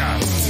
podcast.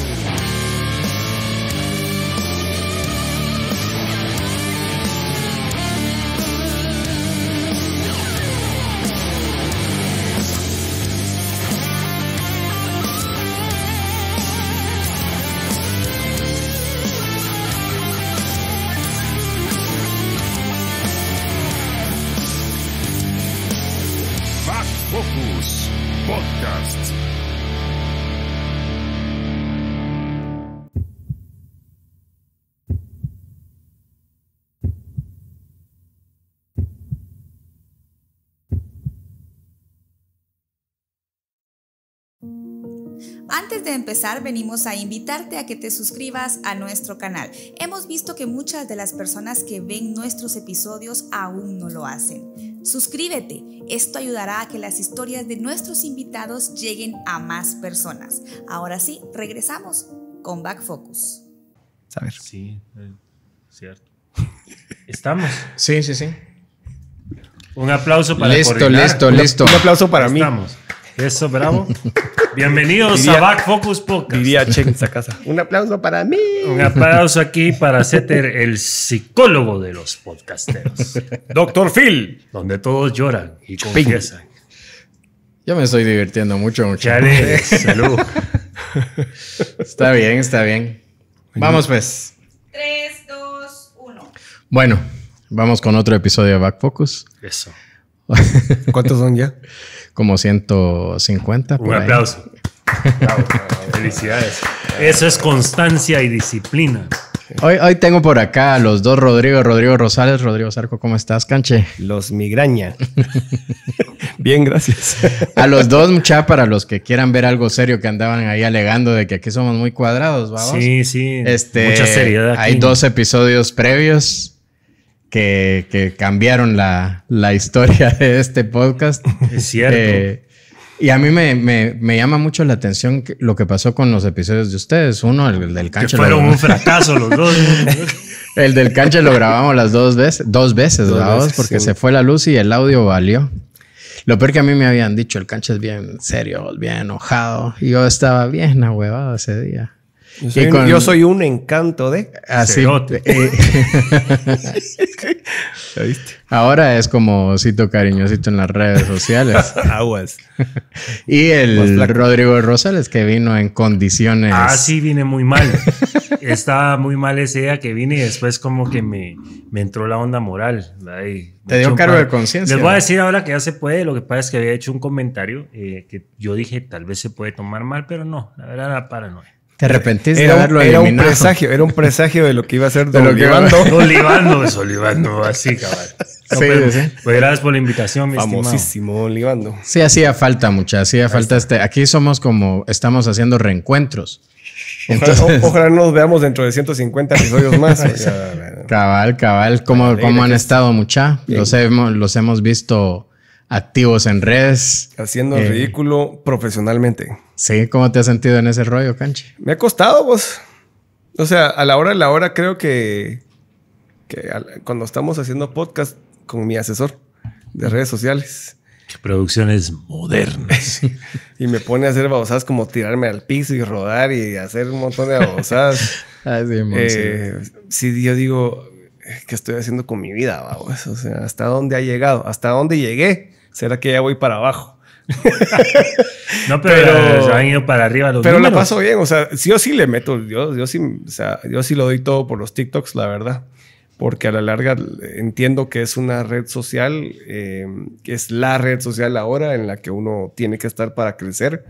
Antes de empezar, venimos a invitarte a que te suscribas a nuestro canal. Hemos visto que muchas de las personas que ven nuestros episodios aún no lo hacen. Suscríbete, esto ayudará a que las historias de nuestros invitados lleguen a más personas. Ahora sí, regresamos con Back Focus. A ver. Sí, cierto. Estamos. Sí, sí, sí. Un aplauso para Listo, listo, listo. Un aplauso para Estamos. mí. Eso, bravo. Bienvenidos a Back Focus Podcast. Diría Check casa. Un aplauso para mí. Un aplauso aquí para Ceter, el psicólogo de los podcasteros. Doctor Phil. Donde todos lloran y confiesan. Yo me estoy divirtiendo mucho, muchachos. Salud. está bien, está bien. Vamos pues. 3, 2, 1. Bueno, vamos con otro episodio de Back Focus. Eso. ¿Cuántos son ya? Como 150. Un aplauso. felicidades. Eso es constancia y disciplina. Hoy, hoy, tengo por acá a los dos Rodrigo, Rodrigo Rosales, Rodrigo Zarco, ¿cómo estás, canche? Los migraña. Bien, gracias. A los dos, mucha, para los que quieran ver algo serio que andaban ahí alegando de que aquí somos muy cuadrados, vamos. Sí, sí. Este, Mucha seriedad. Hay dos episodios previos que, cambiaron la, la, historia de este podcast. Es cierto. Eh, y a mí me, me, me, llama mucho la atención lo que pasó con los episodios de ustedes. Uno, el del cancha. Que fueron un fracaso los dos. el del cancha lo grabamos las dos veces, dos veces, dos porque se fue la luz y el audio valió. Lo peor que a mí me habían dicho, el cancha es bien serio, bien enojado. Y yo estaba bien ahuevado ese día. Yo soy, un encanto de... Así. Ahora es como cito cariñosito en las redes sociales. Aguas. y el Rodrigo Rosales que vino en condiciones. Ah, sí, vine muy mal. Estaba muy mal ese día que vine y después como que me, me entró la onda moral. Te dio cargo de conciencia. Les voy a decir ahora que ya se puede. Lo que pasa es que había hecho un comentario eh, que yo dije tal vez se puede tomar mal, pero no, la verdad era paranoia. Te arrepentiste. de era, era un presagio, era un presagio de lo que iba a ser de lo que Olivando es Olivando, así cabal. sí, Pues gracias por la invitación, mi Famosísimo Olivando. Sí, hacía falta, mucha, hacía falta este. Aquí somos como, estamos haciendo reencuentros. Entonces, ojalá, nos veamos dentro de 150 episodios más. cabal, cabal, cómo, cómo han estado, mucha. Los hemos, los hemos visto activos en redes. Haciendo eh, ridículo profesionalmente. Sí, ¿cómo te has sentido en ese rollo, Canche? Me ha costado, vos. O sea, a la hora de la hora creo que, cuando estamos haciendo podcast con mi asesor de redes sociales. producción producciones modernas. y me pone a hacer babosadas como tirarme al piso y rodar y hacer un montón de babosadas. Así ah, sí, eh, sí, yo digo, ¿qué estoy haciendo con mi vida? babos? O sea, ¿hasta dónde ha llegado? ¿Hasta dónde llegué? ¿será que ya voy para abajo? no, pero, se han ido para arriba los Pero la paso bien, o sea, sí o sí le meto, yo, sí, o sea, yo sí lo doy todo por los TikToks, la verdad. Porque a la larga entiendo que es una red social, que eh, es la red social ahora en la que uno tiene que estar para crecer.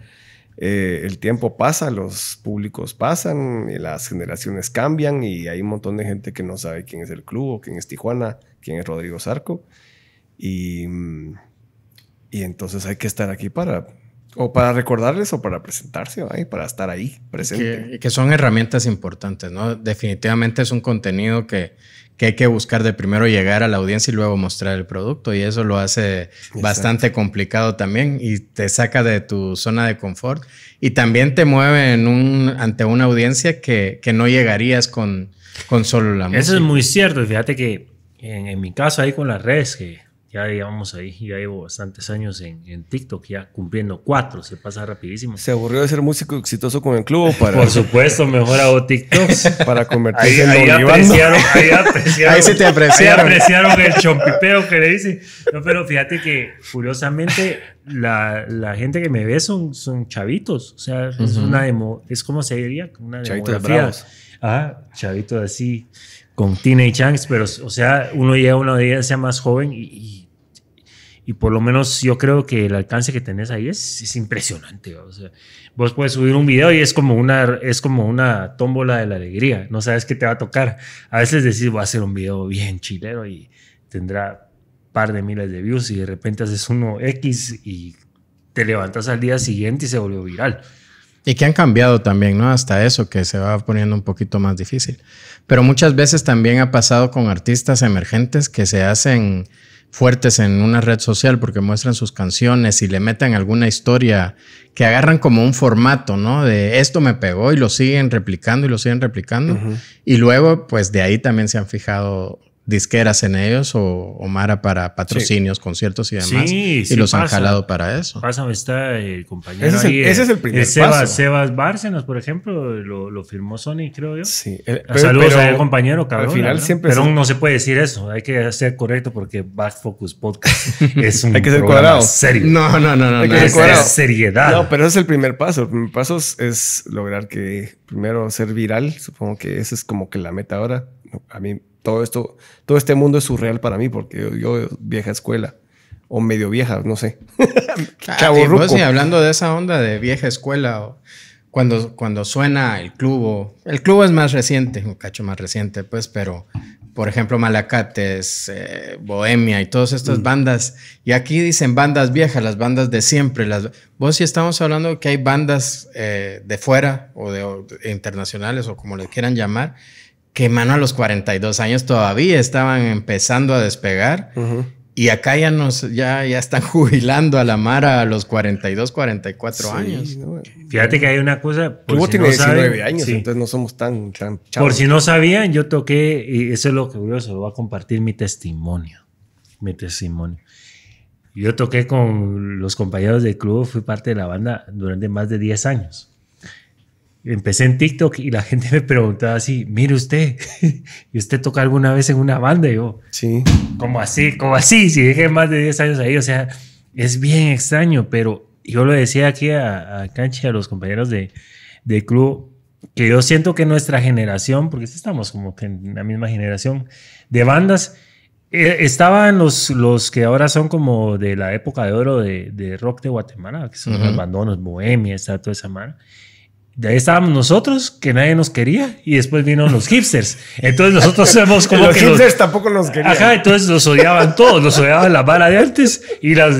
Eh, el tiempo pasa, los públicos pasan, las generaciones cambian y hay un montón de gente que no sabe quién es el club o quién es Tijuana, quién es Rodrigo Zarco. Y mm, y entonces hay que estar aquí para o para recordarles o para presentarse, para estar ahí presente. Que, son herramientas importantes, ¿no? Definitivamente es un contenido que, que, hay que buscar de primero llegar a la audiencia y luego mostrar el producto. Y eso lo hace bastante complicado también y te saca de tu zona de confort y también te mueve en un, ante una audiencia que, que no llegarías con, con solo la música. Eso es muy cierto. Fíjate que en, en mi caso ahí con las redes, que ya digamos ahí, ya llevo bastantes años en, TikTok, ya cumpliendo cuatro, se pasa rapidísimo. ¿Se aburrió de ser músico exitoso con el club? Por supuesto, mejor hago TikTok para convertirse en ahí apreciaron, ahí apreciaron, ahí te apreciaron. el chompipeo que le dicen. No, pero fíjate que, curiosamente, la, la gente que me ve son, son chavitos, o sea, es una demo, es como se diría, una chavitos demografía. Ah, chavitos así, con teenage angst, pero, o sea, uno llega uno día, sea más joven y y por lo menos yo creo que el alcance que tenés ahí es, impresionante. vos puedes subir un video y es como, una, es como una tómbola de la alegría. No sabes qué te va a tocar. A veces decís, voy a hacer un video bien chilero y tendrá par de miles de views y de repente haces uno X y te levantas al día siguiente y se volvió viral. Y que han cambiado también, ¿no? Hasta eso, que se va poniendo un poquito más difícil. Pero muchas veces también ha pasado con artistas emergentes que se hacen fuertes en una red social porque muestran sus canciones y le meten alguna historia que agarran como un formato, ¿no? De esto me pegó y lo siguen replicando y lo siguen replicando. Y luego, pues de ahí también se han fijado disqueras en ellos o, Mara para patrocinios, conciertos y demás. y los han jalado para eso. Pásame, está el compañero. Ese es el, ahí, ese es el eh, primer Sebas, paso. Sebas Bárcenas, por ejemplo, lo, lo, firmó Sony, creo yo. Sí. Eh, ah, saludos pero, al compañero, cabrón. Pero no se puede decir eso. Hay que ser correcto porque Back Focus Podcast es un. Hay que ser cuadrado. No, no, no, no. Hay no, que ser cuadrado. seriedad. No, pero ese es el primer paso. El primer paso es lograr que primero ser viral. Supongo que esa es como que la meta ahora. A mí todo esto, todo este mundo es surreal para mí porque yo, vieja escuela o medio vieja, no sé. Ah, vos, y hablando de esa onda de vieja escuela cuando, cuando suena el club, el club es más reciente, un cacho más reciente, pues, pero por ejemplo Malacates, eh, Bohemia y todas estas mm. bandas, y aquí dicen bandas viejas, las bandas de siempre, las, vos si estamos hablando que hay bandas eh, de fuera o internacionales o como le quieran llamar, que mano a los 42 años todavía estaban empezando a despegar. Y acá ya nos, ya, ya están jubilando a la Mara a los 42, 44 años. Fíjate que hay una cosa. Por no 19 años, entonces no somos tan, Por si no sabían, yo toqué, y eso es lo que curioso, voy a compartir mi testimonio. Mi testimonio. Yo toqué con los compañeros del club, fui parte de la banda durante más de 10 años empecé en TikTok y la gente me preguntaba así, mire usted, ¿y usted toca alguna vez en una banda? Y yo, sí. ¿Cómo así? como así? Si dejé más de 10 años ahí, o sea, es bien extraño, pero yo lo decía aquí a, a Canchi, a los compañeros de, de, club, que yo siento que nuestra generación, porque estamos como que en la misma generación de bandas, eh, estaban los, los que ahora son como de la época de oro de, de rock de Guatemala, que son los abandonos, Bohemia, está toda esa mano de ahí estábamos nosotros, que nadie nos quería, y después vinieron los hipsters. Entonces nosotros somos como los hipsters tampoco los querían. Ajá, entonces los odiaban todos, los odiaban la mala de antes y las no,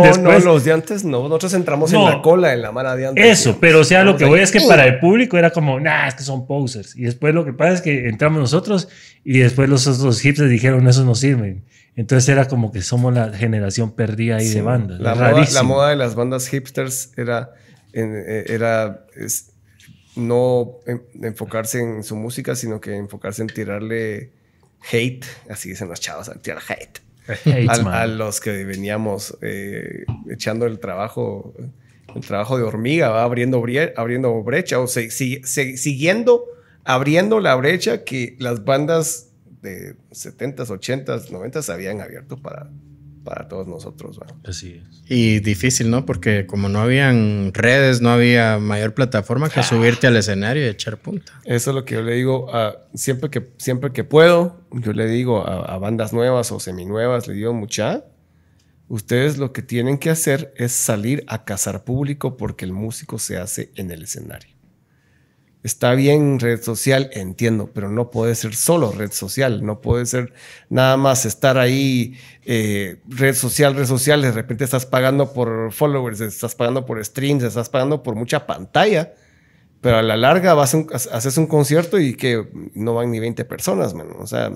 después. No, los de antes no, nosotros entramos en la cola en la mala de antes. Eso, pero o sea, lo que voy es que para el público era como, nah, es que son posers. Y después lo que pasa es que entramos nosotros y después los otros hipsters dijeron, eso no sirve. Entonces era como que somos la generación perdida ahí de bandas. La moda, la moda de las bandas hipsters era eh, era no em, enfocarse en su música, sino que enfocarse en tirarle hate, así dicen los chavos, tirar hate. a, los que veníamos eh, echando el trabajo, el trabajo de hormiga, Abriendo, abriendo brecha o siguiendo abriendo la brecha que las bandas de 70s, 80s, 90s habían abierto para para todos nosotros. ¿verdad? Así es. Y difícil, ¿no? Porque como no habían redes, no había mayor plataforma que ah. subirte al escenario y echar punta. Eso es lo que yo le digo a, siempre, que, siempre que puedo, yo le digo a, a bandas nuevas o seminuevas, le digo mucha, ustedes lo que tienen que hacer es salir a cazar público porque el músico se hace en el escenario. Está bien red social, entiendo, pero no puede ser solo red social, no puede ser nada más estar ahí eh, red social, red social, de repente estás pagando por followers, estás pagando por streams, estás pagando por mucha pantalla, pero a la larga vas haces un concierto y que no van ni 20 personas, man. o sea,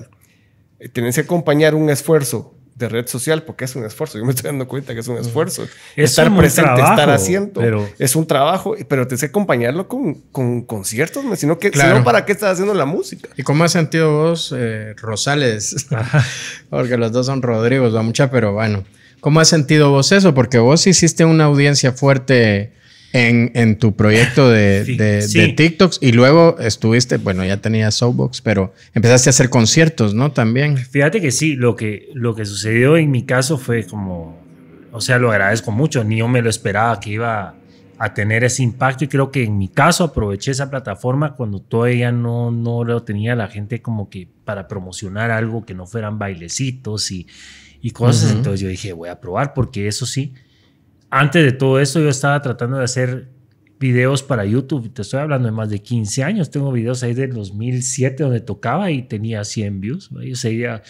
eh, tienes que acompañar un esfuerzo de red social porque es un esfuerzo. Yo me estoy dando cuenta que es un esfuerzo. estar presente, estar haciendo. Es un trabajo, pero te sé acompañarlo con, con conciertos, sino que para qué estás haciendo la música. ¿Y cómo has sentido vos, eh, Rosales? porque los dos son Rodrigos, va mucha, pero bueno. ¿Cómo has sentido vos eso? Porque vos hiciste una audiencia fuerte en, tu proyecto de, TikToks y luego estuviste, bueno, ya tenías Soapbox, pero empezaste a hacer conciertos, ¿no? También. Fíjate que sí, lo que, lo que sucedió en mi caso fue como, o sea, lo agradezco mucho, ni yo me lo esperaba que iba a tener ese impacto y creo que en mi caso aproveché esa plataforma cuando todavía no, no lo tenía la gente como que para promocionar algo que no fueran bailecitos y, cosas. Entonces yo dije, voy a probar porque eso sí, antes de todo eso yo estaba tratando de hacer videos para YouTube. Te estoy hablando de más de 15 años. Tengo videos ahí del 2007 donde tocaba y tenía 100 views. Yo seguía.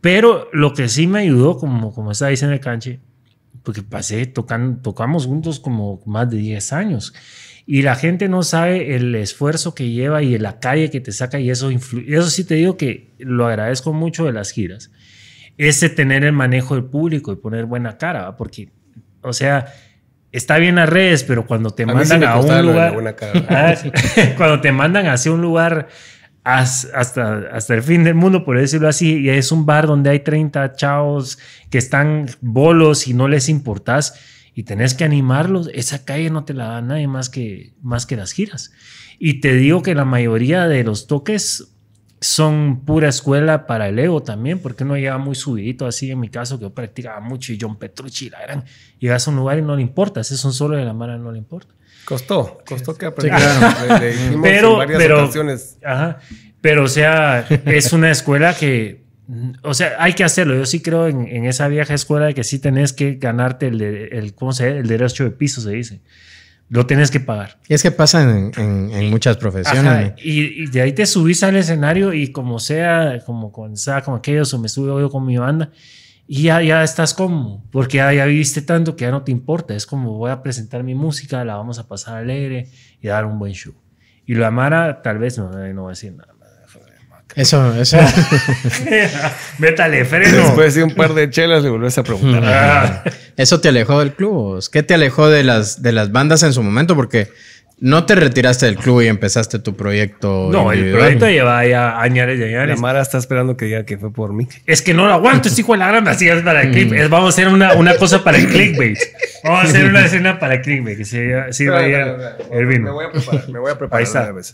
Pero lo que sí me ayudó, como, como estaba diciendo el canche, porque pasé tocando, tocamos juntos como más de 10 años. Y la gente no sabe el esfuerzo que lleva y la calle que te saca y eso influye. Eso sí te digo que lo agradezco mucho de las giras. Ese tener el manejo del público y poner buena cara, porque o sea, está bien las redes, pero cuando te mandan a un lugar. Ah, cuando te mandan hacia un lugar hasta, hasta el fin del mundo, por decirlo así, y es un bar donde hay 30 chavos que están bolos y no les importás y tenés que animarlos, esa calle no te la da nadie más que, más que las giras. Y te digo que la mayoría de los toques son pura escuela para el ego también, porque uno llega muy subidito, así en mi caso, que yo practicaba mucho y John Petrucci, la gran, llegas a un lugar y no le importa, es son solo de la mano, no le importa. Costó, costó que aprendieran. pero, pero o sea, es una escuela que, o sea, hay que hacerlo. Yo sí creo en, esa vieja escuela de que sí tenés que ganarte el, el, el derecho de piso, se dice lo tienes que pagar. Y es que pasa en, muchas profesiones. y, y, de ahí te subís al escenario y como sea, como con sea, como aquellos, o me subo yo con mi banda, y ya, ya estás como, porque ya, ya, viviste tanto que ya no te importa. Es como voy a presentar mi música, la vamos a pasar alegre y dar un buen show. Y lo Amara, tal vez no, no va a decir nada. Eso, eso. Métale freno. Después de un par de chelas le volvés a preguntar. Ah. ¿Eso te alejó del club? ¿Qué te alejó de las, de las bandas en su momento? Porque no te retiraste del club y empezaste tu proyecto. No, el proyecto lleva ya añares y añares. La Mara está esperando que diga que fue por mí. Es que no lo aguanto, es este hijo de la gran. Así es para el clip. vamos a hacer una, una cosa para el clickbait. Vamos a hacer una escena para el clickbait. Sí, sí, el vino. Me voy a preparar. Me voy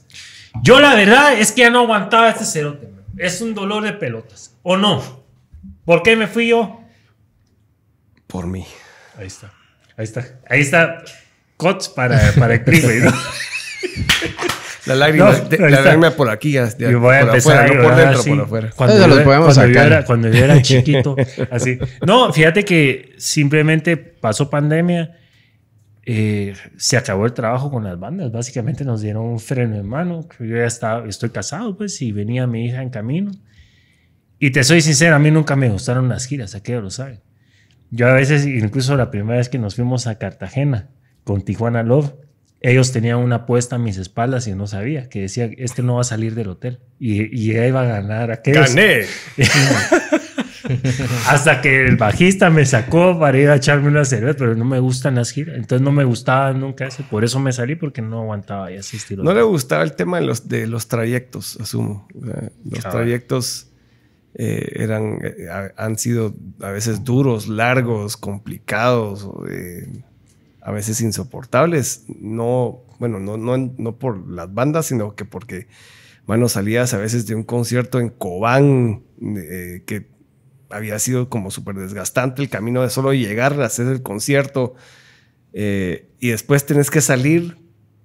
yo la verdad es que ya no aguantaba este cerote. Es un dolor de pelotas. ¿O no? ¿Por qué me fui yo? Por mí. Ahí está. Ahí está. Ahí está. Cots para, para el clip, La lágrima, la lágrima por aquí, ya. yo voy a empezar no por dentro, por afuera. Cuando, yo, era, cuando yo era chiquito, así. No, fíjate que simplemente pasó pandemia eh, se acabó el trabajo con las bandas. Básicamente nos dieron un freno en mano. Yo ya estaba, estoy casado, pues, y venía mi hija en camino. Y te soy sincero, a mí nunca me gustaron las giras, ¿a que lo saben. Yo a veces, incluso la primera vez que nos fuimos a Cartagena con Tijuana Love, ellos tenían una apuesta a mis espaldas y no sabía, que decía, este no va a salir del hotel. Y, y iba a ganar aquello. ¡Gané! Hasta que el bajista me sacó para ir a echarme una cerveza, pero no me gustan las giras. Entonces no me gustaba nunca eso. Por eso me salí porque no aguantaba y asistir. No le gustaba el tema de los, de los trayectos, asumo. los trayectos eh, eran, eh, han sido a veces duros, largos, complicados, eh, a veces insoportables. No, bueno, no, no, no por las bandas, sino que porque, bueno, salías a veces de un concierto en Cobán, que había sido como súper desgastante el camino de solo llegar, hacer el concierto eh, y después tenés que salir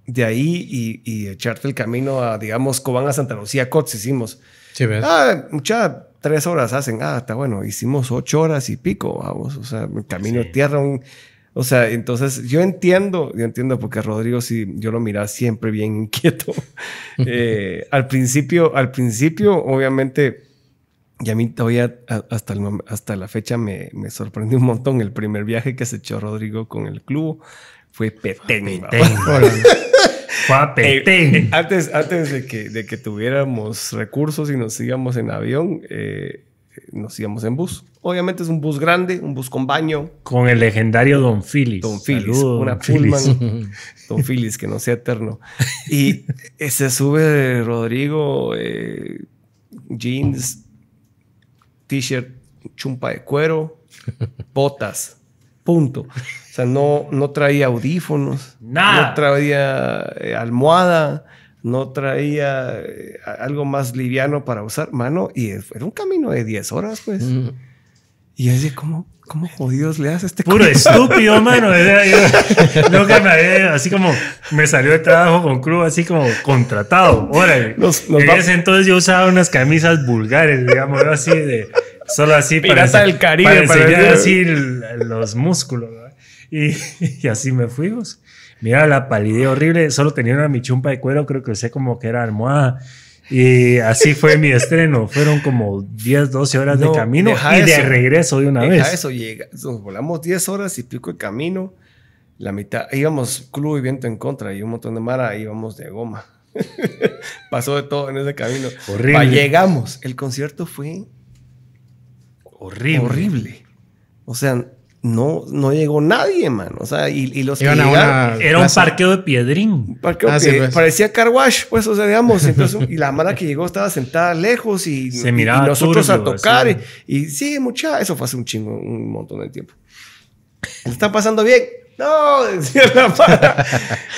de ahí y, echarte el camino a, digamos, Cobán a Santa Lucía, Cots hicimos. Ah, muchas tres horas hacen. Ah, está bueno. Hicimos ocho horas y pico, vamos. O sea, el camino tierra. o sea, entonces yo entiendo, yo entiendo porque Rodrigo, si yo lo miraba siempre bien inquieto. Eh, al principio, al principio, obviamente y a mí todavía hasta, hasta la fecha me, sorprendió un montón. El primer viaje que se echó Rodrigo con el club fue Petén. fue Petén. Eh, eh, antes de, que, tuviéramos recursos y nos íbamos en avión, eh, nos íbamos en bus. Obviamente es un bus grande, un bus con baño. Con el legendario Don Phillips. Don Filis, una Pullman. Don Phillips, que no sea eterno. Y se sube Rodrigo, jeans t-shirt, chumpa de cuero, botas, punto. O sea, no, no traía audífonos, no traía eh, almohada, no traía eh, algo más liviano para usar, mano, y era un camino de 10 horas, pues. Mm. Y yo decía, ¿cómo, jodidos le haces este Puro estúpido, mano. me había, así como me salió de trabajo con club, así como contratado. Órale. entonces yo usaba unas camisas vulgares, digamos, así de. Solo así para, del Caribe, así los músculos. Y, así me fuimos. Pues. Mira la palidez horrible. Solo tenía una chumpa de cuero, creo que usé como que era almohada. Y así fue mi estreno. Fueron como 10, 12 horas de camino y de regreso de una vez vez. eso, llega. volamos 10 horas y pico de camino. La mitad, íbamos club y viento en contra y un montón de mara, íbamos de goma. Pasó de todo en ese camino. Horrible. llegamos. El concierto fue horrible. Horrible. O sea, no, llegó nadie, man. O sea, y, los Era un parqueo de ah, piedrín. parqueo Parecía carwash, pues, o sea, digamos. y la mala que llegó estaba sentada lejos y, Se nosotros a tocar. Y, sí, mucha. Eso fue hace un chingo, un montón de tiempo. está pasando bien? No, decía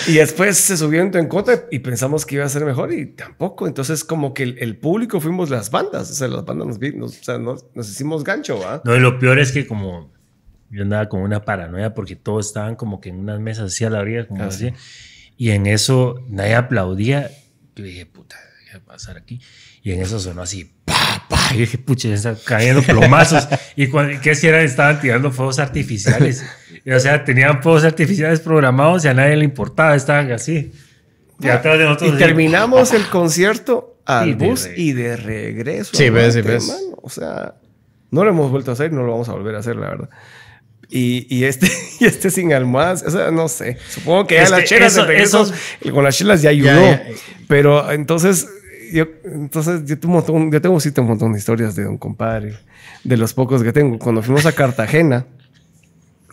y después se subieron en contra y pensamos que iba a ser mejor y tampoco. Entonces, como que el, público fuimos las bandas. O sea, las bandas nos, hicimos gancho, No, y lo peor es que como yo andaba con una paranoia porque todos estaban como que en unas mesas así a la orilla, como ah, así. Y en eso nadie aplaudía. Yo dije, puta, ¿qué va a pasar aquí? Y en eso sonó así, pa, pa. Y dije, pucha, están cayendo plomazos. y ¿qué si eran Estaban tirando fuegos artificiales. o sea, tenían fuegos artificiales programados y a nadie le importaba, estaban así. Y, ah, terminamos el concierto al bus y de regreso. Sí, ves, sí, ves. O sea, no lo hemos vuelto a hacer, no lo vamos a volver a hacer, la verdad. Y, y, este, y este sin almohadas, no sé. Supongo que ya las chelas con las chelas ya ayudó. Pero entonces, yo, entonces yo tengo, un montón, un montón de historias de un compadre, de los pocos que tengo. Cuando fuimos a Cartagena,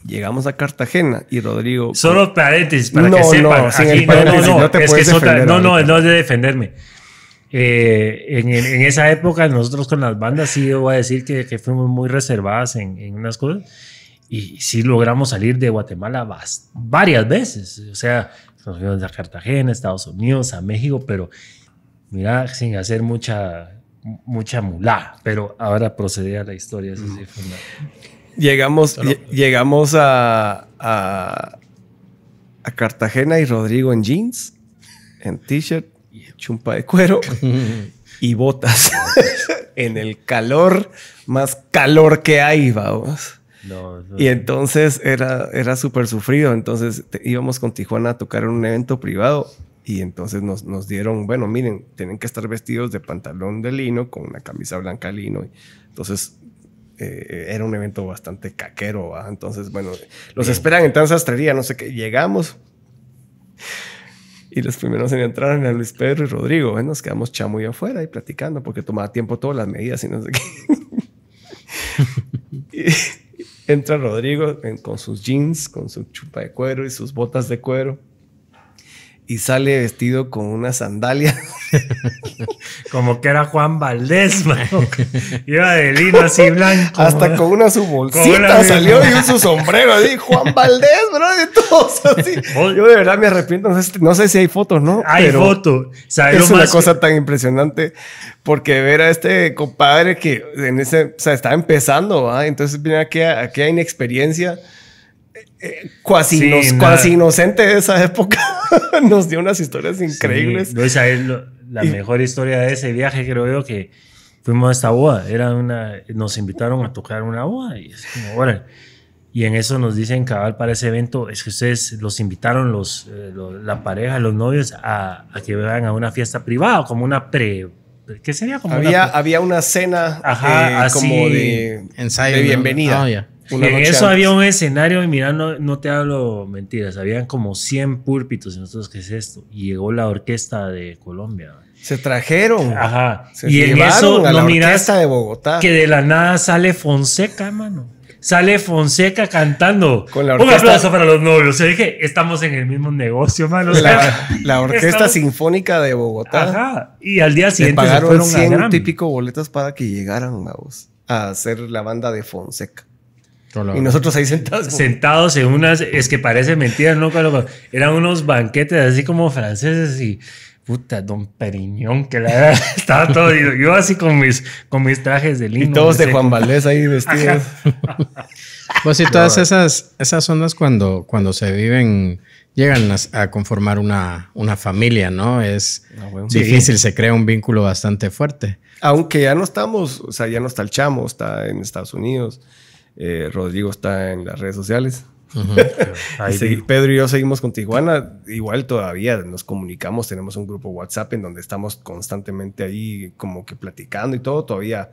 llegamos a Cartagena y Rodrigo. Solo paréntesis para no, que sepan. No, no, no, no, es no, no, no de defenderme. Eh, en, esa época, nosotros con las bandas, sí, yo voy a decir que, fuimos muy reservadas en, en unas cosas y sí logramos salir de Guatemala varias veces. O sea, nos fuimos a Cartagena, Estados Unidos, a México, pero mira, sin hacer mucha, mucha mulá. Pero ahora procede a la historia. Llegamos, llegamos a, a, a, Cartagena y Rodrigo en jeans, en t-shirt, chumpa de cuero y botas. en el calor, más calor que hay, vamos. Y entonces era, era súper sufrido. Entonces íbamos con Tijuana a tocar en un evento privado y entonces nos, nos dieron, bueno, miren, tienen que estar vestidos de pantalón de lino con una camisa blanca lino. Entonces eh, era un evento bastante caquero. Entonces, bueno, los esperan en tan sastrería, no sé qué. Llegamos. Y los primeros en entrar eran Luis Pedro y Rodrigo. Nos quedamos chamo y afuera y platicando porque tomaba tiempo todas las medidas y no sé qué. y, Entra Rodrigo con sus jeans, con su chupa de cuero y sus botas de cuero y sale vestido con una sandalia. Como que era Juan Valdés, mano. Iba de lino así blanco. Hasta con una su bolsita salió y su sombrero así. Juan Valdés, bro, de todos así. Yo de verdad me arrepiento. No sé, si hay fotos, ¿no? Hay fotos. Es una cosa tan impresionante porque ver a este compadre que en ese, o sea, estaba empezando, Entonces, mira, aquí hay inexperiencia eh, cuasi, inocente de esa época nos dio unas historias increíbles. no, es la mejor historia de ese viaje, creo yo, que fuimos a esta boda. Era una, nos invitaron a tocar una boda y es como, bueno, y en eso nos dicen, cabal, para ese evento, es que ustedes los invitaron, los, eh, la pareja, los novios, a, que vayan a una fiesta privada, como una pre... ¿Qué sería? Como había una, había una cena eh, así, como de ensayo de bienvenida. Ah, en Eso había un escenario y mira, no, te hablo mentiras, habían como 100 púlpitos y nosotros, ¿qué es esto? Y llegó la orquesta de Colombia. Se trajeron. Ajá. y en eso no la de Bogotá. que de la nada sale Fonseca, mano. Sale Fonseca cantando. Con la Un aplauso para los novios. O dije, estamos en el mismo negocio, mano. La, Orquesta Sinfónica de Bogotá. Ajá. Y al día siguiente pagaron se fueron 100 a típico boletas para que llegaran, a hacer la banda de Fonseca. Y nosotros ahí sentados. Sentados en unas, es que parece mentira, ¿no? Eran unos banquetes así como franceses y puta, don Periñón, que la verdad estaba todo. Yo así con mis, con mis trajes de lino. Y todos de Juan Valdés ahí vestidos. pues sí, todas esas, esas ondas cuando, cuando se viven, llegan a, conformar una, una, familia, ¿no? Es ah, difícil, se crea un vínculo bastante fuerte. Aunque ya no estamos, o sea, ya no está el chamo, está en Estados Unidos. Eh, Rodrigo está en las redes sociales. Pedro y yo seguimos con Tijuana, igual todavía nos comunicamos, tenemos un grupo WhatsApp en donde estamos constantemente ahí como que platicando y todo, todavía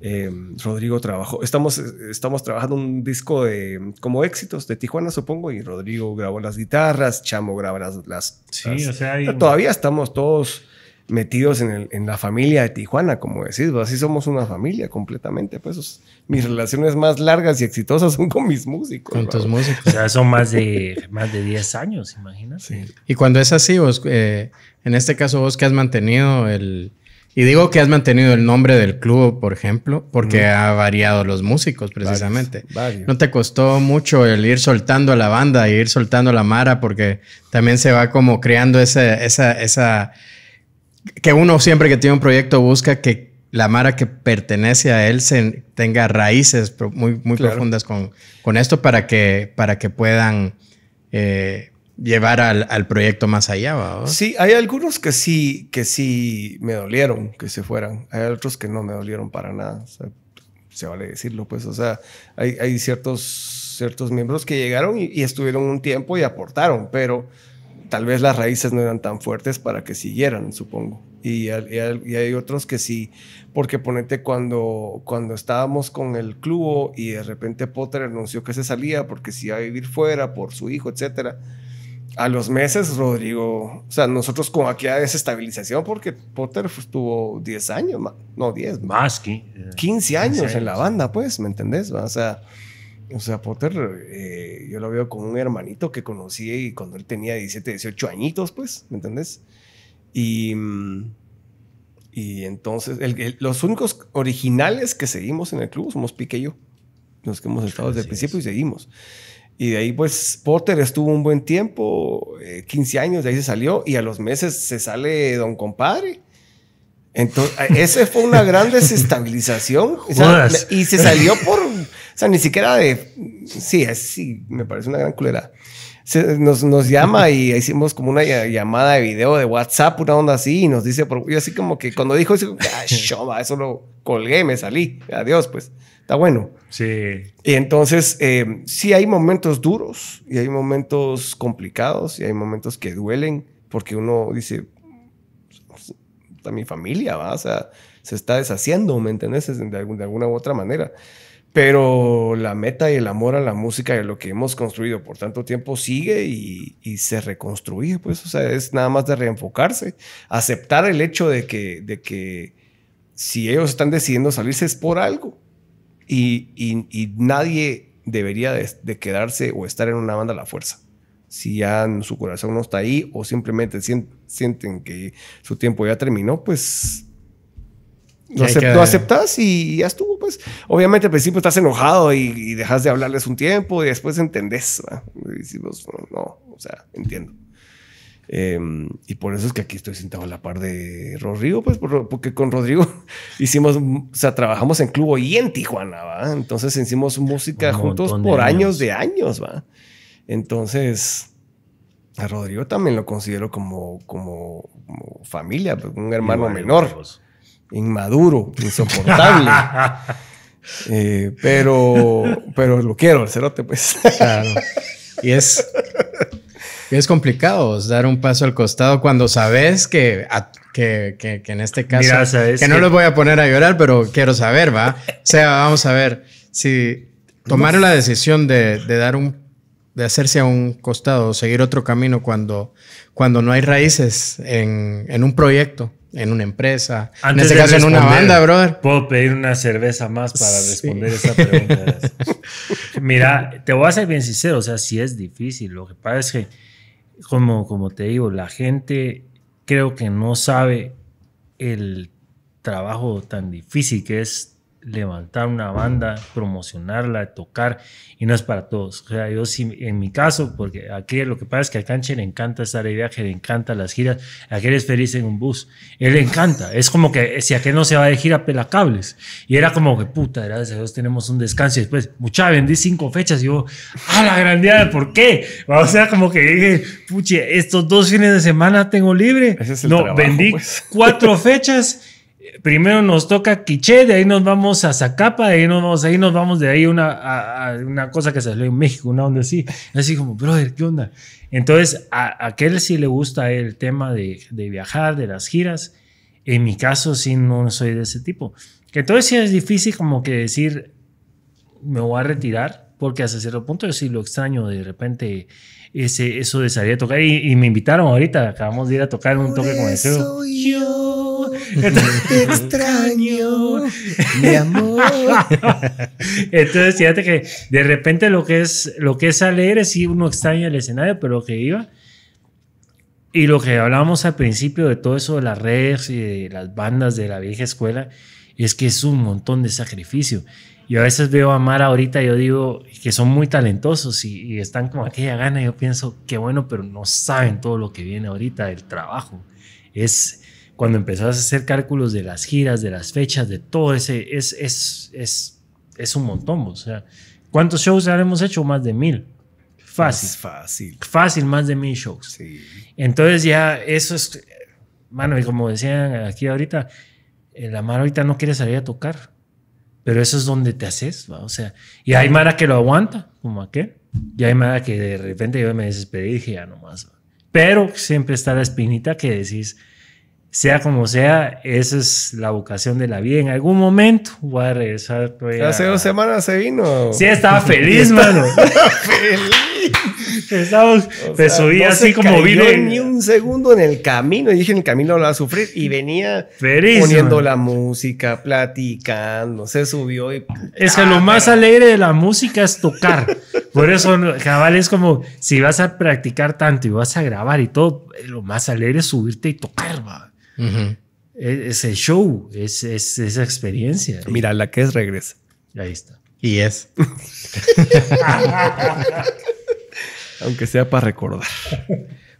eh, Rodrigo trabajó, estamos, estamos trabajando un disco de como éxitos de Tijuana supongo y Rodrigo grabó las guitarras, Chamo graba las... sí, o sea, ah, todavía estamos todos metidos en, el, en, la familia de Tijuana, como decís, así somos una familia completamente. Pues mis relaciones más largas y exitosas son con mis músicos. Con tus músicos. O sea, son más de, más de 10 años, imagínate. Y cuando es así, vos, eh, en este caso vos que has mantenido el... Y digo que has mantenido el nombre del club, por ejemplo, porque ha variado los músicos precisamente. ¿No te costó mucho el ir soltando a la banda, ir soltando a la mara, porque también se va como creando esa, esa, esa que uno siempre que tiene un proyecto busca que la Mara que pertenece a él se tenga raíces muy, muy profundas con, con esto para que, para que puedan eh, llevar al, proyecto más allá. Sí, hay algunos que sí, que sí me dolieron que se fueran. Hay otros que no me dolieron para nada. se vale decirlo, pues. O sea, hay, ciertos, ciertos miembros que llegaron y estuvieron un tiempo y aportaron, pero tal vez las raíces no eran tan fuertes para que siguieran, supongo. Y, hay otros que sí, porque ponete cuando, cuando estábamos con el club y de repente Potter anunció que se salía porque se iba a vivir fuera por su hijo, etcétera. A los meses, Rodrigo, o sea, nosotros con aquella desestabilización, porque Potter estuvo pues, 10 años, no, 10, más que 15 eh, años en la banda, pues, ¿me entendés? O sea, o sea, Potter, eh, yo lo veo con un hermanito que conocí cuando él tenía 17, 18 añitos, pues, ¿me entendés? Y, mm, y entonces, los únicos originales que seguimos en el club somos Pique y yo, los que hemos estado desde el principio y seguimos. Y de ahí, pues, Potter estuvo un buen tiempo, 15 eh, años, de ahí se salió, y a los meses se sale Don Compadre. Entonces, esa fue una gran desestabilización. y se salió por, o sea, ni siquiera de, sí, es, sí, me parece una gran culera. Se, nos, nos, llama y hicimos como una llamada de video de WhatsApp, una onda así, y nos dice, por, yo así como que cuando dijo eso, ah, eso lo colgué, me salí, adiós, pues, está bueno. Sí. Y entonces, eh, sí hay momentos duros, y hay momentos complicados, y hay momentos que duelen, porque uno dice, mi familia, O sea, se está deshaciendo, ¿me entendés? De, alguna u otra manera. Pero la meta y el amor a la música y a lo que hemos construido por tanto tiempo sigue y, se reconstruye, pues, o sea, es nada más de reenfocarse, aceptar el hecho de que, de que si ellos están decidiendo salirse es por algo y, nadie debería de quedarse o estar en una banda a la fuerza si ya su corazón no está ahí o simplemente sienten que su tiempo ya terminó, pues lo, aceptas y ya estuvo, pues. Obviamente al principio estás enojado y, dejas de hablarles un tiempo y después entendés. Y decimos, pues, no, o sea, entiendo. Em, y por eso es que aquí estoy sentado a la par de Rodrigo, pues, porque con Rodrigo hicimos, o sea, trabajamos en club y en Tijuana, ¿va? Entonces hicimos música juntos por años. años de años, ¿va? Entonces, a Rodrigo también lo considero como, como, familia, pues, un hermano menor, pues. inmaduro, insoportable. Eh, pero, pero lo quiero, el cerote, pues. Claro. Y es, es complicado dar un paso al costado cuando sabes que, que, en este caso, que, no los voy a poner a llorar, pero quiero saber, ¿va? O sea, vamos a ver, si tomaron la decisión de, de dar un de hacerse a un costado, seguir otro camino cuando, cuando no hay raíces en, en un proyecto, en una empresa, en este caso en una banda, brother. ¿Puedo pedir una cerveza más para responder esa pregunta? Mira, te voy a ser bien sincero, o sea, sí es difícil. Lo que pasa es que, como, como te digo, la gente creo que no sabe el trabajo tan difícil que es levantar una banda, promocionarla, tocar, y no es para todos. O sea, yo sí, en mi caso, porque aquí lo que pasa es que al canche le encanta estar de viaje, le encanta las giras, aquel es feliz en un bus, él le encanta, es como que si aquel no se va de gira, pelacables. Y era como que, puta, gracias a Dios tenemos un descanso, y después, mucha, vendí cinco fechas, y yo, a la grandeada, ¿por qué? O sea, como que dije, puche, estos dos fines de semana tengo libre, no, vendí pues. cuatro fechas primero nos toca Quiché, de ahí nos vamos a Zacapa, de ahí nos vamos, ahí nos vamos de ahí una, a, una cosa que salió en México, una onda así. Así como, brother, ¿qué onda? Entonces, a, aquel sí le gusta el tema de, de, viajar, de las giras. En mi caso, sí, no soy de ese tipo. Que entonces sí es difícil como que decir, me voy a retirar, porque hasta cierto punto yo sí lo extraño de repente ese, eso de salir a tocar. Y, me invitaron ahorita, acabamos de ir a tocar un toque con el Yo extraño, mi amor. Entonces, fíjate que de repente lo que es, lo que es si uno extraña el escenario, pero lo que iba. Y lo que hablábamos al principio de todo eso de las redes y de las bandas de la vieja escuela, es que es un montón de sacrificio. Y a veces veo a Mara ahorita y yo digo que son muy talentosos y, están con aquella gana. Yo pienso, qué bueno, pero no saben todo lo que viene ahorita del trabajo. Es cuando empezás a hacer cálculos de las giras, de las fechas, de todo ese, es, es, es, es un montón. O sea, ¿cuántos shows habremos hecho? Más de mil. Fácil. fácil. Fácil, más de mil shows. Sí. Entonces ya eso es, mano, y como decían aquí ahorita, eh, la Mara ahorita no quiere salir a tocar pero eso es donde te haces, o sea, y hay Mara que lo aguanta, como qué? y hay Mara que de repente yo me desesperé y dije, ya nomás. Pero siempre está la espinita que decís, sea como sea, esa es la vocación de la vida. En algún momento voy a regresar. Hace dos semanas se vino. Sí, estaba feliz, mano. feliz. Estamos, subí me subí no así como vino ni un segundo en el camino. Y dije, en el camino lo va a sufrir. Y venía poniendo la música, platicando. Se subió y. Es que ¡Ah, lo más alegre de la música es tocar. Por eso, cabal, es como si vas a practicar tanto y vas a grabar y todo, lo más alegre es subirte y tocar, va. E, es, el show, es, es esa experiencia. Mira, la que es regresa. Ahí está. Y es. aunque sea para recordar.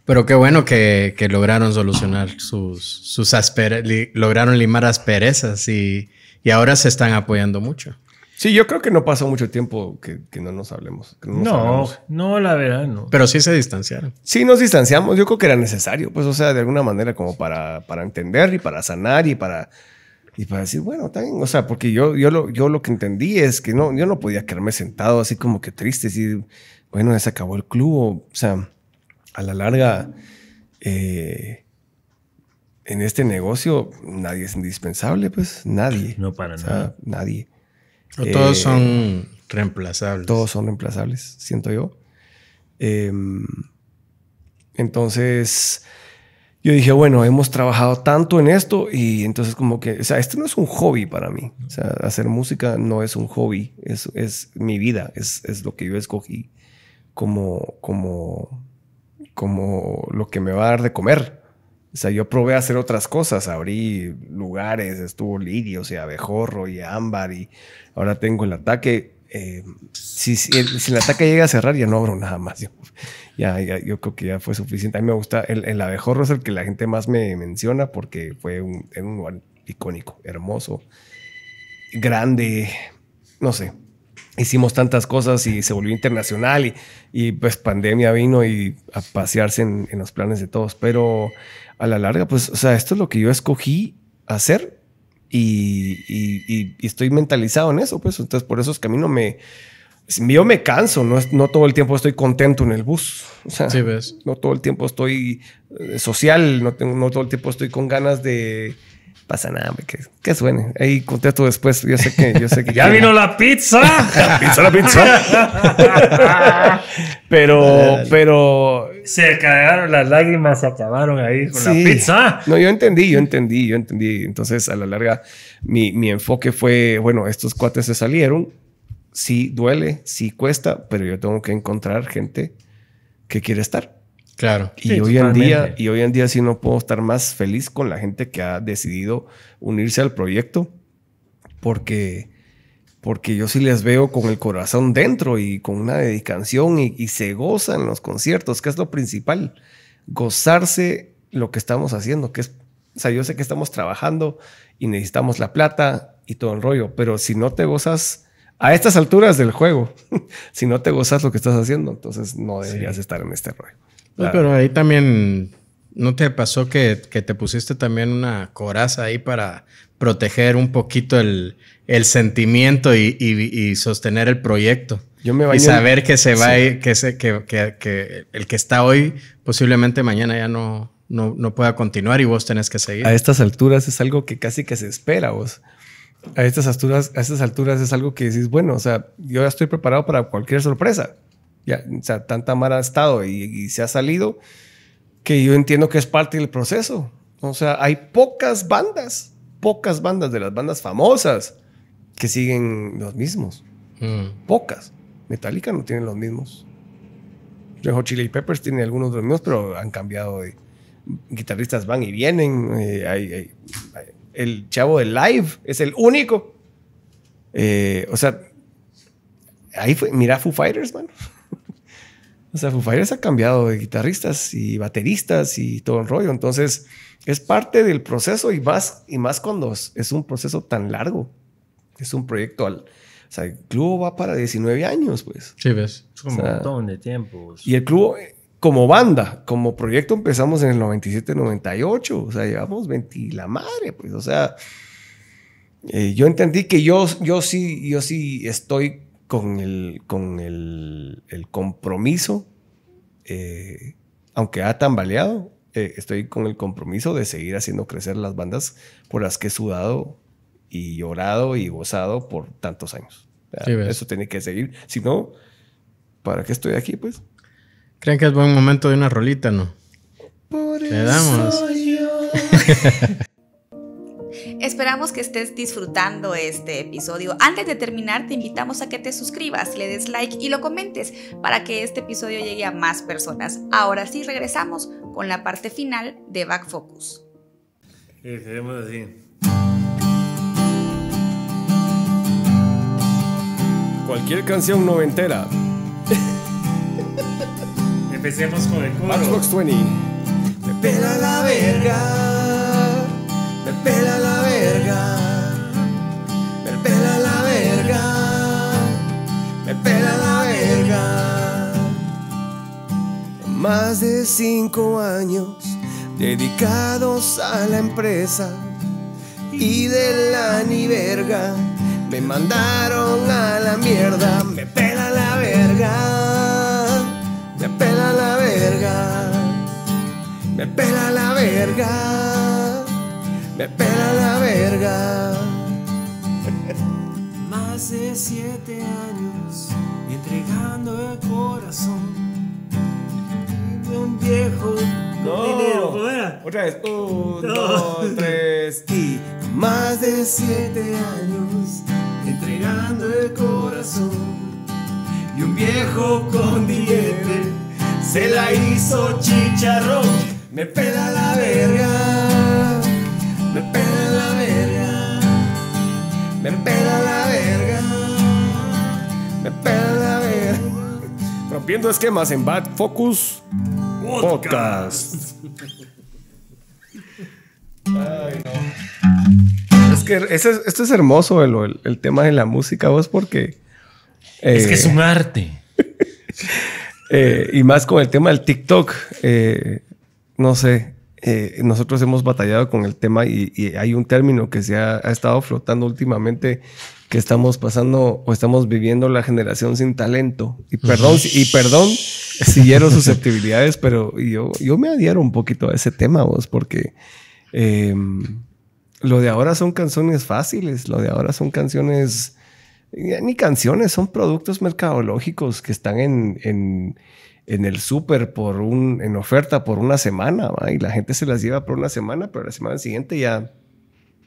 Pero qué bueno que, que lograron solucionar sus, sus asperezas, lograron limar asperezas y, y ahora se están apoyando mucho. Sí, yo creo que no pasó mucho tiempo que, que no nos hablemos. no, no, la verdad, no. Pero sí se distanciaron. Sí, nos distanciamos. Yo creo que era necesario, pues, o sea, de alguna manera, como para, para entender y para sanar y para, y para decir, bueno, también, o sea, porque yo, yo, lo, yo lo que entendí es que no, yo no podía quedarme sentado así como que triste, así bueno, se acabó el club. O, sea, a la larga, eh, en este negocio nadie es indispensable, pues nadie. No para nada. Nadie. todos eh, son reemplazables. Todos son reemplazables, siento yo. Em, entonces, yo dije, bueno, hemos trabajado tanto en esto y entonces como que, o sea, esto no es un hobby para mí. O sea, hacer música no es un hobby, es, es mi vida, es lo que yo escogí como, como, como lo que me va a dar de comer. O sea, yo probé a hacer otras cosas, abrí lugares, estuvo o sea, abejorro y ámbar y ahora tengo el ataque. Eh, si, el, ataque llega a cerrar, ya no abro nada más. Yo, ya, yo creo que ya fue suficiente. A mí me gusta, el, abejorro es el que la gente más me menciona porque fue un, un lugar icónico, hermoso, grande, no sé, hicimos tantas cosas y se volvió internacional y, y pues pandemia vino y a pasearse en, en, los planes de todos. Pero a la larga, pues, o sea, esto es lo que yo escogí hacer y, y, estoy mentalizado en eso, pues. Entonces, por eso es que a mí no me... Yo me canso, no, no todo el tiempo estoy contento en el bus. O sea, ves. No todo el tiempo estoy eh, social, no, tengo, no todo el tiempo estoy con ganas de pasa nada, que, suene. Ahí contesto después. Yo sé que, yo sé que. ¡Ya vino la pizza! ¡La pizza, la pizza! pero, pero. Se cagaron las lágrimas, se acabaron ahí con la pizza. No, yo entendí, yo entendí, yo entendí. Entonces, a la larga, mi, mi enfoque fue: bueno, estos cuates se salieron. Sí duele, sí cuesta, pero yo tengo que encontrar gente que quiere estar. Claro. Y hoy en día, y hoy en día sí no puedo estar más feliz con la gente que ha decidido unirse al proyecto porque porque yo sí les veo con el corazón dentro y con una dedicación y, se gozan los conciertos, que es lo principal, gozarse lo que estamos haciendo, que es, o sea, yo sé que estamos trabajando y necesitamos la plata y todo el rollo, pero si no te gozas a estas alturas del juego, si no te gozas lo que estás haciendo, entonces no deberías estar en este rollo pero ahí también, ¿no te pasó que, te pusiste también una coraza ahí para proteger un poquito el, sentimiento y, sostener el proyecto? Yo me y saber que se va, que, que, que, el que está hoy posiblemente mañana ya no, no, no pueda continuar y vos tenés que seguir. A estas alturas es algo que casi que se espera vos a estas alturas, a estas alturas es algo que decís, bueno, o sea, yo ya estoy preparado para cualquier sorpresa. Ya, o sea, tanta mara ha estado y, se ha salido que yo entiendo que es parte del proceso. O sea, hay pocas bandas, pocas bandas de las bandas famosas que siguen los mismos. Mm. Pocas. Metallica no tienen los mismos. Red Chili Peppers tiene algunos de los mismos, pero han cambiado. guitarristas van y vienen. Eh, el chavo de live es el único. Eh, o sea, ahí fue, mira Foo Fighters, mano. O sea, Foo ha cambiado de guitarristas y bateristas y todo el rollo. Entonces, es parte del proceso y más, y más cuando es un proceso tan largo. Es un proyecto al... O sea, el club va para 19 años, pues. Sí, ves. Es un montón de tiempo. Y el club, eh, como banda, como proyecto, empezamos en el 97, 98. O sea, llevamos 20 la madre, pues. O sea, eh, yo entendí que yo, yo, sí, yo sí estoy con el, con el, compromiso, eh, aunque ha tambaleado, eh, estoy con el compromiso de seguir haciendo crecer las bandas por las que he sudado y llorado y gozado por tantos años. Eso tiene que seguir. Si no, ¿para qué estoy aquí, pues? ¿Creen que es buen momento de una rolita, no? Por Le damos. Yo. Esperamos que estés disfrutando este episodio. Antes de terminar, te invitamos a que te suscribas, le des like y lo comentes para que este episodio llegue a más personas. Ahora sí, regresamos con la parte final de Back Focus. así. Cualquier canción noventera. Empecemos con el coro. 20. Me pela la verga. Me pela la verga, me pela la verga, me pela la verga. Más de cinco años dedicados a la empresa y de la ni verga me mandaron a la mierda, me pela la verga, me pela la verga, me pela la verga me pela la verga. Más de siete años entregando el corazón. Y un viejo con Dinero. Otra vez. Un, dos, tres. Y más de siete años entregando el corazón. Y un viejo con diete se la hizo chicharrón. Me pela la verga. Me pela la verga. Me pela la verga. Rompiendo esquemas en Bad Focus Podcast. Ay, no. Es que esto es hermoso, el, tema de la música, vos, porque. es que es eh, un arte. Eh, y más con el tema del TikTok. Eh, no sé, eh, nosotros hemos batallado con el tema y, hay un término que se ha, estado flotando últimamente que estamos pasando o estamos viviendo la generación sin talento. Y perdón, si, y perdón si susceptibilidades, pero yo, yo me adhiero un poquito a ese tema, vos, porque em, lo de ahora son canciones fáciles, lo de ahora son canciones, eh, ni canciones, son productos mercadológicos que están en, en en el súper por un, en oferta por una semana, y la gente se las lleva por una semana, pero la semana siguiente ya,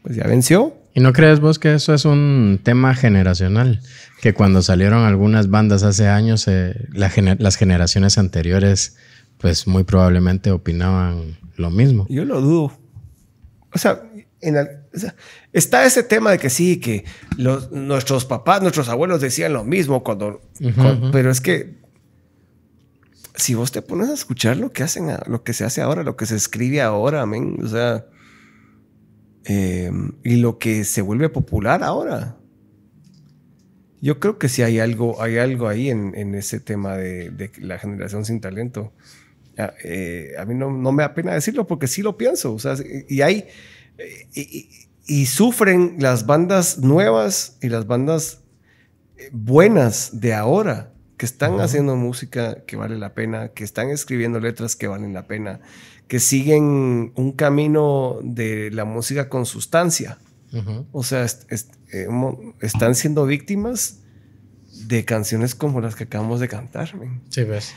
pues ya venció. ¿Y no crees vos que eso es un tema generacional? Que cuando salieron algunas bandas hace años, eh, las generaciones anteriores, pues muy probablemente opinaban lo mismo. Yo lo dudo. O sea, está ese tema de que sí, que los, nuestros papás, nuestros abuelos decían lo mismo cuando, pero es que si vos te pones a escuchar lo que hacen, lo que se hace ahora, lo que se escribe ahora, amén. O sea, em, y lo que se vuelve popular ahora. Yo creo que sí hay algo, hay algo ahí en, ese tema de, la generación sin talento. Ah, eh, a, mí no, me da pena decirlo porque sí lo pienso. O sea, y hay. y sufren las bandas nuevas y las bandas eh, buenas de ahora que están haciendo música que vale la pena, que están escribiendo letras que valen la pena, que siguen un camino de la música con sustancia. O sea, eh, están siendo víctimas de canciones como las que acabamos de cantar. Sí, ves.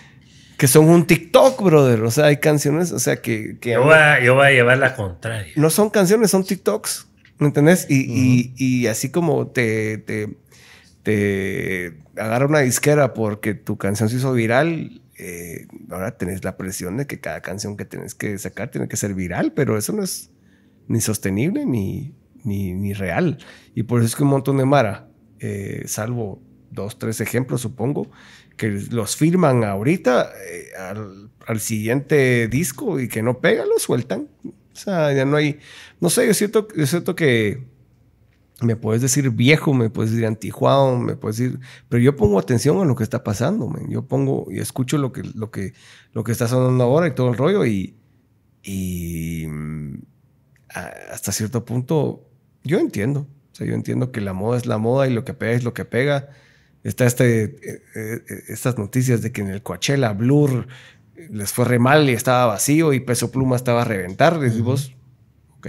Que son un TikTok, brother. O sea, hay canciones, o sea, que... yo, voy a, llevar la contraria. No son canciones, son TikToks. ¿Me entendés? Y, así como te te agarra una disquera porque tu canción se hizo viral, eh, ahora tenés la presión de que cada canción que tenés que sacar tiene que ser viral, pero eso no es ni sostenible ni, ni, real. Y por eso es que un montón de Mara, eh, salvo dos, tres ejemplos, supongo, que los firman ahorita eh, al, siguiente disco y que no pega, lo sueltan. O sea, ya no hay, no sé, es cierto yo siento que me puedes decir viejo, me puedes decir antijuado, me puedes decir, pero yo pongo atención a lo que está pasando, man. yo pongo y escucho lo que, lo, que, lo que está sonando ahora y todo el rollo y, y mm, hasta cierto punto yo entiendo, o sea, yo entiendo que la moda es la moda y lo que pega es lo que pega. Está este, eh, eh, eh, estas noticias de que en el Coachella, Blur, les fue re mal y estaba vacío y Peso Pluma estaba a reventar. Y vos, ok,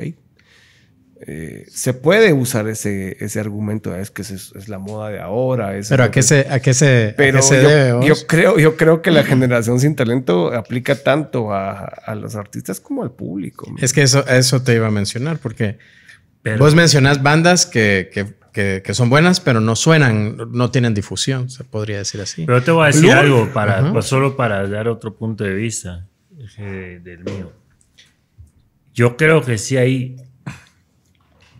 eh, se puede usar ese, ese argumento, ah, es que es, la moda de ahora. pero a qué se, a se, yo, debe, yo, creo, yo creo que la generación sin talento aplica tanto a, los artistas como al público. Es que eso, eso te iba a mencionar, porque vos mencionás bandas que, son buenas, pero no suenan, no tienen difusión, se podría decir así. Pero te voy a decir algo, para, pues, solo para dar otro punto de vista eh, del mío. Yo creo que sí hay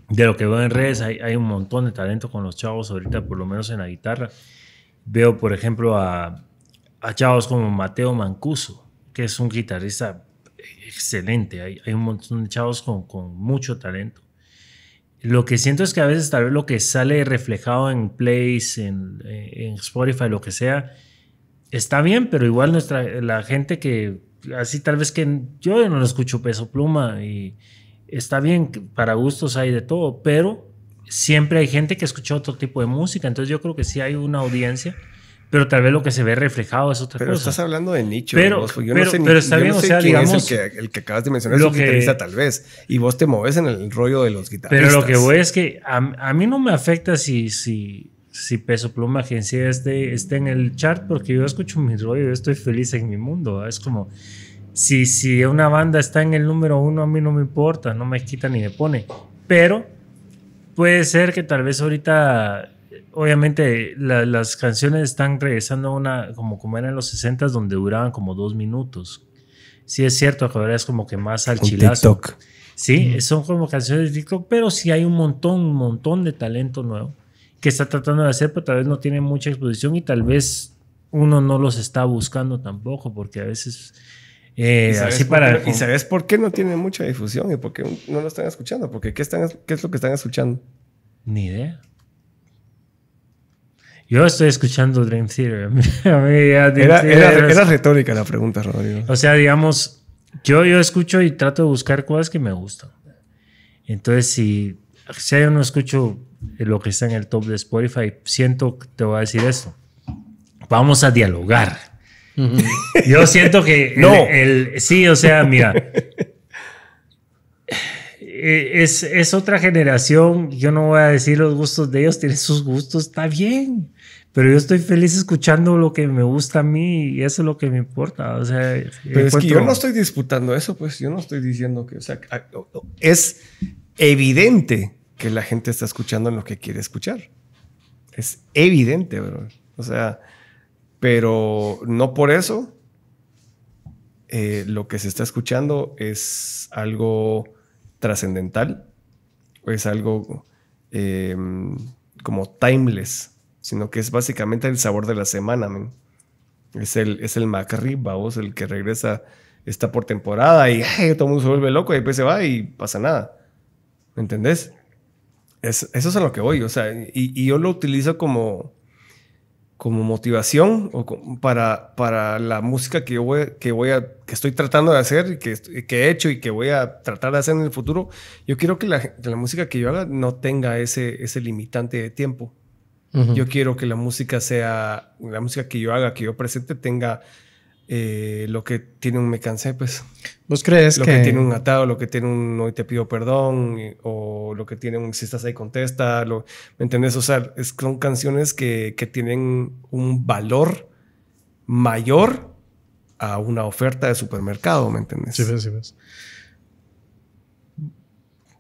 de lo que veo en redes, hay, un montón de talento con los chavos ahorita, por lo menos en la guitarra. Veo, por ejemplo, a, chavos como Mateo Mancuso, que es un guitarrista excelente. Hay, un montón de chavos con, mucho talento. Lo que siento es que a veces tal vez lo que sale reflejado en plays, en, en Spotify, lo que sea, está bien, pero igual nuestra, la gente que así tal vez que yo no lo escucho peso pluma y está bien, para gustos hay de todo, pero siempre hay gente que escucha otro tipo de música, entonces yo creo que sí hay una audiencia. Pero tal vez lo que se ve reflejado es otra cosa. Pero estás hablando de nicho. Pero, yo no sé pero está bien, o sea, Es el, que, el que, acabas de mencionar es que, guitarrista, tal vez. Y vos te mueves en el rollo de los guitarristas. Pero lo que voy es que a, mí no me afecta si, si, si Peso Pluma Agencia esté, esté en el chart, porque yo escucho mi rollo, yo estoy feliz en mi mundo. Es como, si, si una banda está en el número uno, a mí no me importa, no me quita ni me pone. Pero puede ser que tal vez ahorita, obviamente, las canciones están regresando a una, como, como eran en los 60 donde duraban como dos minutos. Sí, es cierto que ahora es como que más al chilazo. TikTok. Sí, son como canciones de TikTok, pero sí hay un montón, un montón de talento nuevo que está tratando de hacer, pero tal vez no tiene mucha exposición y tal vez uno no los está buscando tampoco, porque a veces eh, ¿Y, sabes para, por qué no tiene mucha difusión y por qué no lo están escuchando? Porque ¿qué, están, qué es lo que están escuchando? Ni idea. Yo estoy escuchando Dream Theater. A era, retórica la pregunta, Rodrigo. O sea, digamos, yo, yo escucho y trato de buscar cosas que me gustan. Entonces, si, si yo no escucho lo que está en el top de Spotify, siento que te voy a decir esto. Vamos a dialogar yo siento que. no. sí, o sea, mira. E, es, otra generación. Yo no voy a decir los gustos de ellos, tienen sus gustos, está bien. Pero yo estoy feliz escuchando lo que me gusta a mí y eso es lo que me importa. O sea, pero yo no estoy disputando eso, pues yo no estoy diciendo que, o sea, ah, es evidente que la gente está escuchando lo que quiere escuchar. Es evidente, bro. O sea, pero no por eso eh, lo que se está escuchando es algo trascendental, es algo eh, como timeless, sino que es básicamente el sabor de la semana. Es el, es el el que regresa, está por temporada y todo el mundo se vuelve loco y después se va y pasa nada. ¿Me entendés? Es, eso es a lo que voy, o sea, y, y yo lo utilizo como como motivación o para, para la música que yo voy, que voy a, que estoy tratando de hacer, y que he hecho y que voy a tratar de hacer en el futuro, yo quiero que la, la música que yo haga no tenga ese, ese limitante de tiempo. Yo quiero que la música sea, la música que yo haga, que yo presente, tenga eh, lo que tiene un me cansé, pues. ¿Vos crees lo que... tiene un atado, lo que tiene un hoy te pido perdón, eh, o lo que tiene un si estás ahí contesta, lo, ¿me entendés? O sea, son canciones que, tienen un valor mayor a una oferta de supermercado, ¿me entendés? Sí, pues, sí, sí, pues.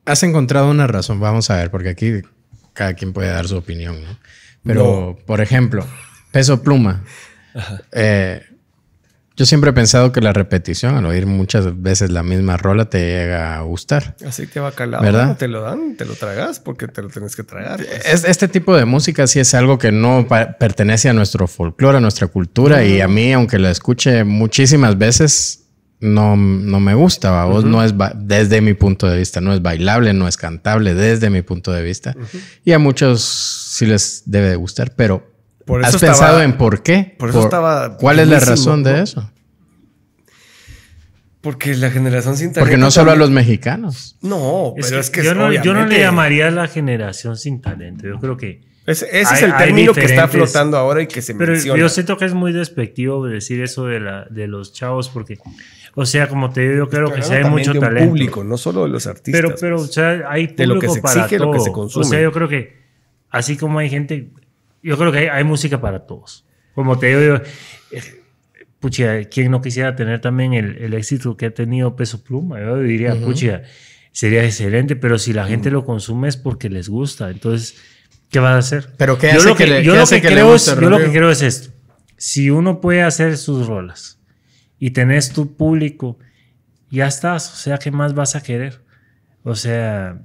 Has encontrado una razón, vamos a ver, porque aquí cada quien puede dar su opinión, ¿no? Pero, por ejemplo, peso pluma. Ajá. Eh, yo siempre he pensado que la repetición, al oír muchas veces la misma rola, te llega a gustar. Así te va calado, ¿verdad? Te lo dan, te lo tragas porque te lo tienes que tragar. Pues. Es, este tipo de música sí es algo que no pertenece a nuestro folclore, a nuestra cultura. Y a mí, aunque la escuche muchísimas veces, no, no me gusta. Vos no es, desde mi punto de vista, no es bailable, no es cantable, desde mi punto de vista. Y a muchos sí les debe de gustar, pero ¿Has pensado en por qué? ¿Cuál es la razón de eso? Porque la generación sin talento. Porque no solo a los mexicanos. No, pero es que, yo, no, yo, le llamaría la generación sin talento. Yo creo que. ese es el término que está flotando ahora y que se pero Yo siento que es muy despectivo decir eso de, la, de los chavos, porque, o sea, como te digo, yo creo que sí hay mucho talento. público, no solo de los artistas. Pero, pero o sea, hay público para O sea, yo creo que así como hay gente, yo creo que hay, música para todos. Como te digo, yo, eh, pucha, ¿quién no quisiera tener también el, éxito que ha tenido Peso Pluma? Yo diría, pucha, sería excelente, pero si la gente lo consume es porque les gusta. Entonces, ¿qué vas a hacer? Pero ¿qué yo lo que, yo lo que creo es esto. Si uno puede hacer sus rolas y tenés tu público, ya estás. O sea, ¿qué más vas a querer? O sea,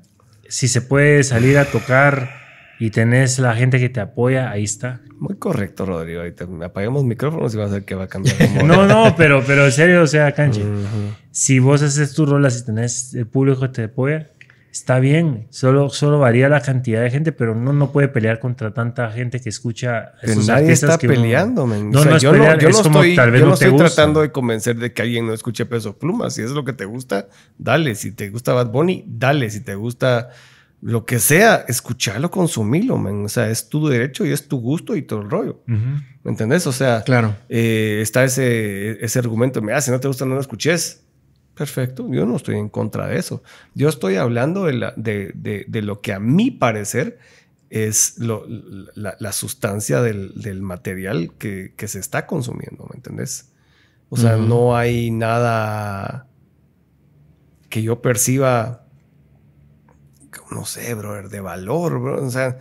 si se puede salir a tocar y tenés la gente que te apoya, ahí está. Muy correcto, Rodrigo. Ahorita apagamos micrófonos y vas a ver que va a cambiar. no, no, pero, pero en serio, o sea, Canche, si vos haces tu rola, si tenés el público que te apoya, está bien. Solo, solo varía la cantidad de gente, pero uno no puede pelear contra tanta gente que escucha. nadie está peleando, no, no, yo, no, estoy, tratando de convencer de que alguien no escuche peso plumas Si es lo que te gusta, dale. Si te gusta Bad Bunny, dale. Si te gusta lo que sea, escucharlo, consumílo man. O sea, es tu derecho y es tu gusto y todo el rollo. ¿Me entendés? O sea, claro. Eh, está ese, ese argumento, mira, si no te gusta, no lo escuches. Perfecto, yo no estoy en contra de eso. Yo estoy hablando de, la, de, lo que a mi parecer es la, sustancia del, material que, se está consumiendo, ¿me entendés? O sea, no hay nada que yo perciba no sé, brother, de valor, bro. O sea,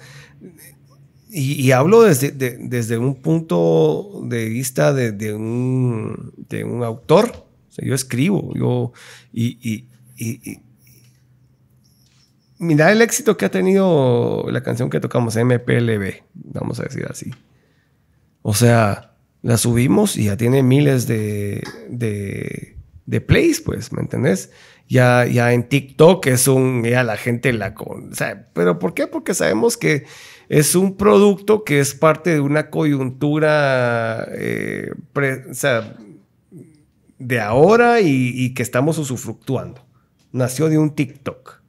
y, hablo desde, desde un punto de vista de, un, de un autor. O sea, yo escribo, yo. Y, y, y, Mira el éxito que ha tenido la canción que tocamos, MPLB, vamos a decir así. O sea, la subimos y ya tiene miles de, de, de plays, pues, ¿me entendés? ya, ya en TikTok es un, ya la gente la con, o sea, pero ¿por qué? Porque sabemos que es un producto que es parte de una coyuntura, eh, o sea, de ahora y, que estamos usufructuando. Nació de un TikTok.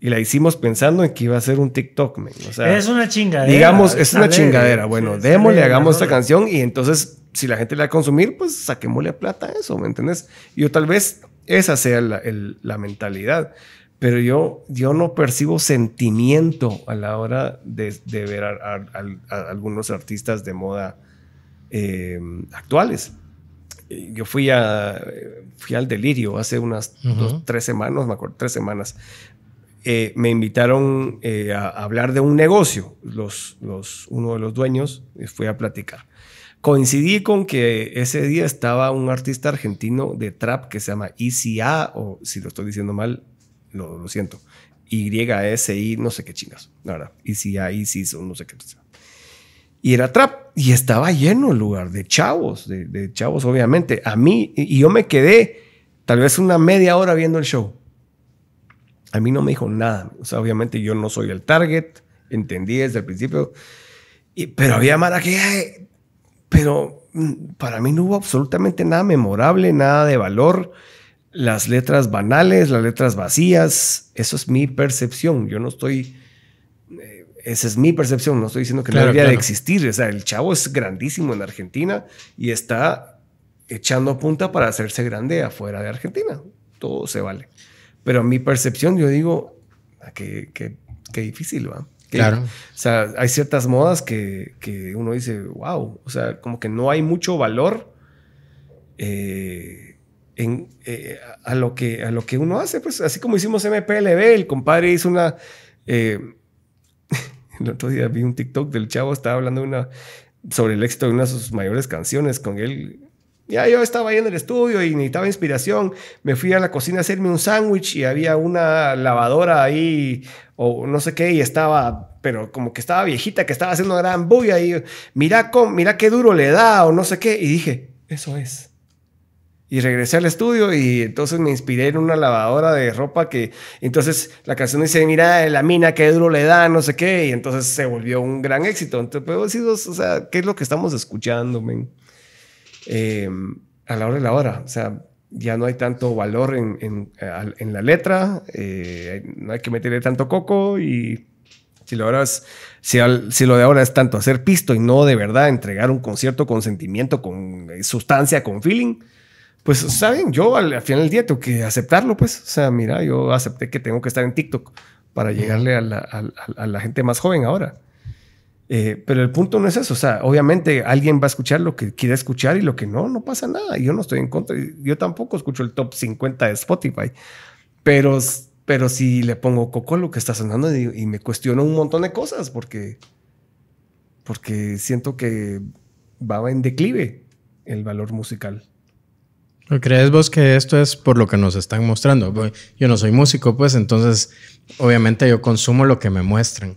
Y la hicimos pensando en que iba a ser un TikTok, es una chingadera. Digamos, es una chingadera. Bueno, démosle, hagamos esta canción y entonces, si la gente la va a consumir, pues saquémosle plata a eso, ¿me entiendes? Yo tal vez esa sea la, mentalidad. Pero yo, yo no percibo sentimiento a la hora de, ver a, algunos artistas de moda em, actuales. Yo fui, a, fui al Delirio hace unas tres semanas, me acuerdo, tres semanas. Eh, me invitaron eh, a hablar de un negocio. Los, los, uno de los dueños fui a platicar. Coincidí con que ese día estaba un artista argentino de trap que se llama ICA, e o si lo estoy diciendo mal, lo, siento. lo siento. YSI, no sé qué chingas. la verdad. ICA, e e ICIS, no sé qué. Y era trap, y estaba lleno el lugar de chavos, de, chavos, obviamente. A mí, y yo me quedé tal vez una media hora viendo el show. A mí no me dijo nada. O sea, obviamente yo no soy el target, entendí desde el principio. pero había Mara que, pero mm, para mí no hubo absolutamente nada memorable, nada de valor. Las letras banales, las letras vacías, eso es mi percepción. Yo no estoy, eh, esa es mi percepción, no estoy diciendo que no debería de existir. O sea, el chavo es grandísimo en Argentina y está echando punta para hacerse grande afuera de Argentina. Todo se vale. Pero mi percepción, yo digo, que, que, que difícil, ¿va? claro. O sea, hay ciertas modas que, uno dice, wow, o sea, como que no hay mucho valor eh, eh, a, lo que, a lo que uno hace. Pues así como hicimos MPLB, el compadre hizo una... Eh, el otro día vi un TikTok del chavo, estaba hablando una, sobre el éxito de una de sus mayores canciones con él ya yo estaba ahí en el estudio y necesitaba inspiración. Me fui a la cocina a hacerme un sándwich y había una lavadora ahí o no sé qué y estaba, pero como que estaba viejita, que estaba haciendo gran bulla y mira, con, mira qué duro le da o no sé qué. Y dije, eso es. Y regresé al estudio y entonces me inspiré en una lavadora de ropa que entonces la canción dice, mira la mina, qué duro le da, no sé qué, y entonces se volvió un gran éxito. Entonces, pues o sea, ¿qué es lo que estamos escuchando, men? Em, a la hora de la hora. O sea, ya no hay tanto valor en, eh, la letra, eh, no hay que meterle tanto coco y si lo, de ahora es tanto hacer pisto y no de verdad entregar un concierto con sentimiento, con eh, sustancia, con feeling, pues saben, yo al, final del día tengo que aceptarlo, pues, o sea, mira, yo acepté que tengo que estar en TikTok para llegarle a la gente más joven ahora. Eh, pero el punto no es eso. O sea, obviamente alguien va a escuchar lo que quiere escuchar y lo que no, no pasa nada. Yo no estoy en contra. Yo tampoco escucho el top 50 de Spotify. Pero, pero si le pongo coco lo que está sonando y, y me cuestiono un montón de cosas porque, porque siento que va en declive el valor musical. ¿Crees vos que esto es por lo que nos están mostrando? Yo no soy músico, pues entonces obviamente yo consumo lo que me muestran.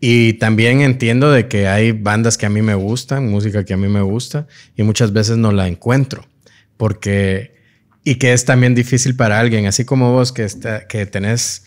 Y también entiendo de que hay bandas que a mí me gustan, música que a mí me gusta, y muchas veces no la encuentro, porque, y que es también difícil para alguien, así como vos que, está, que tenés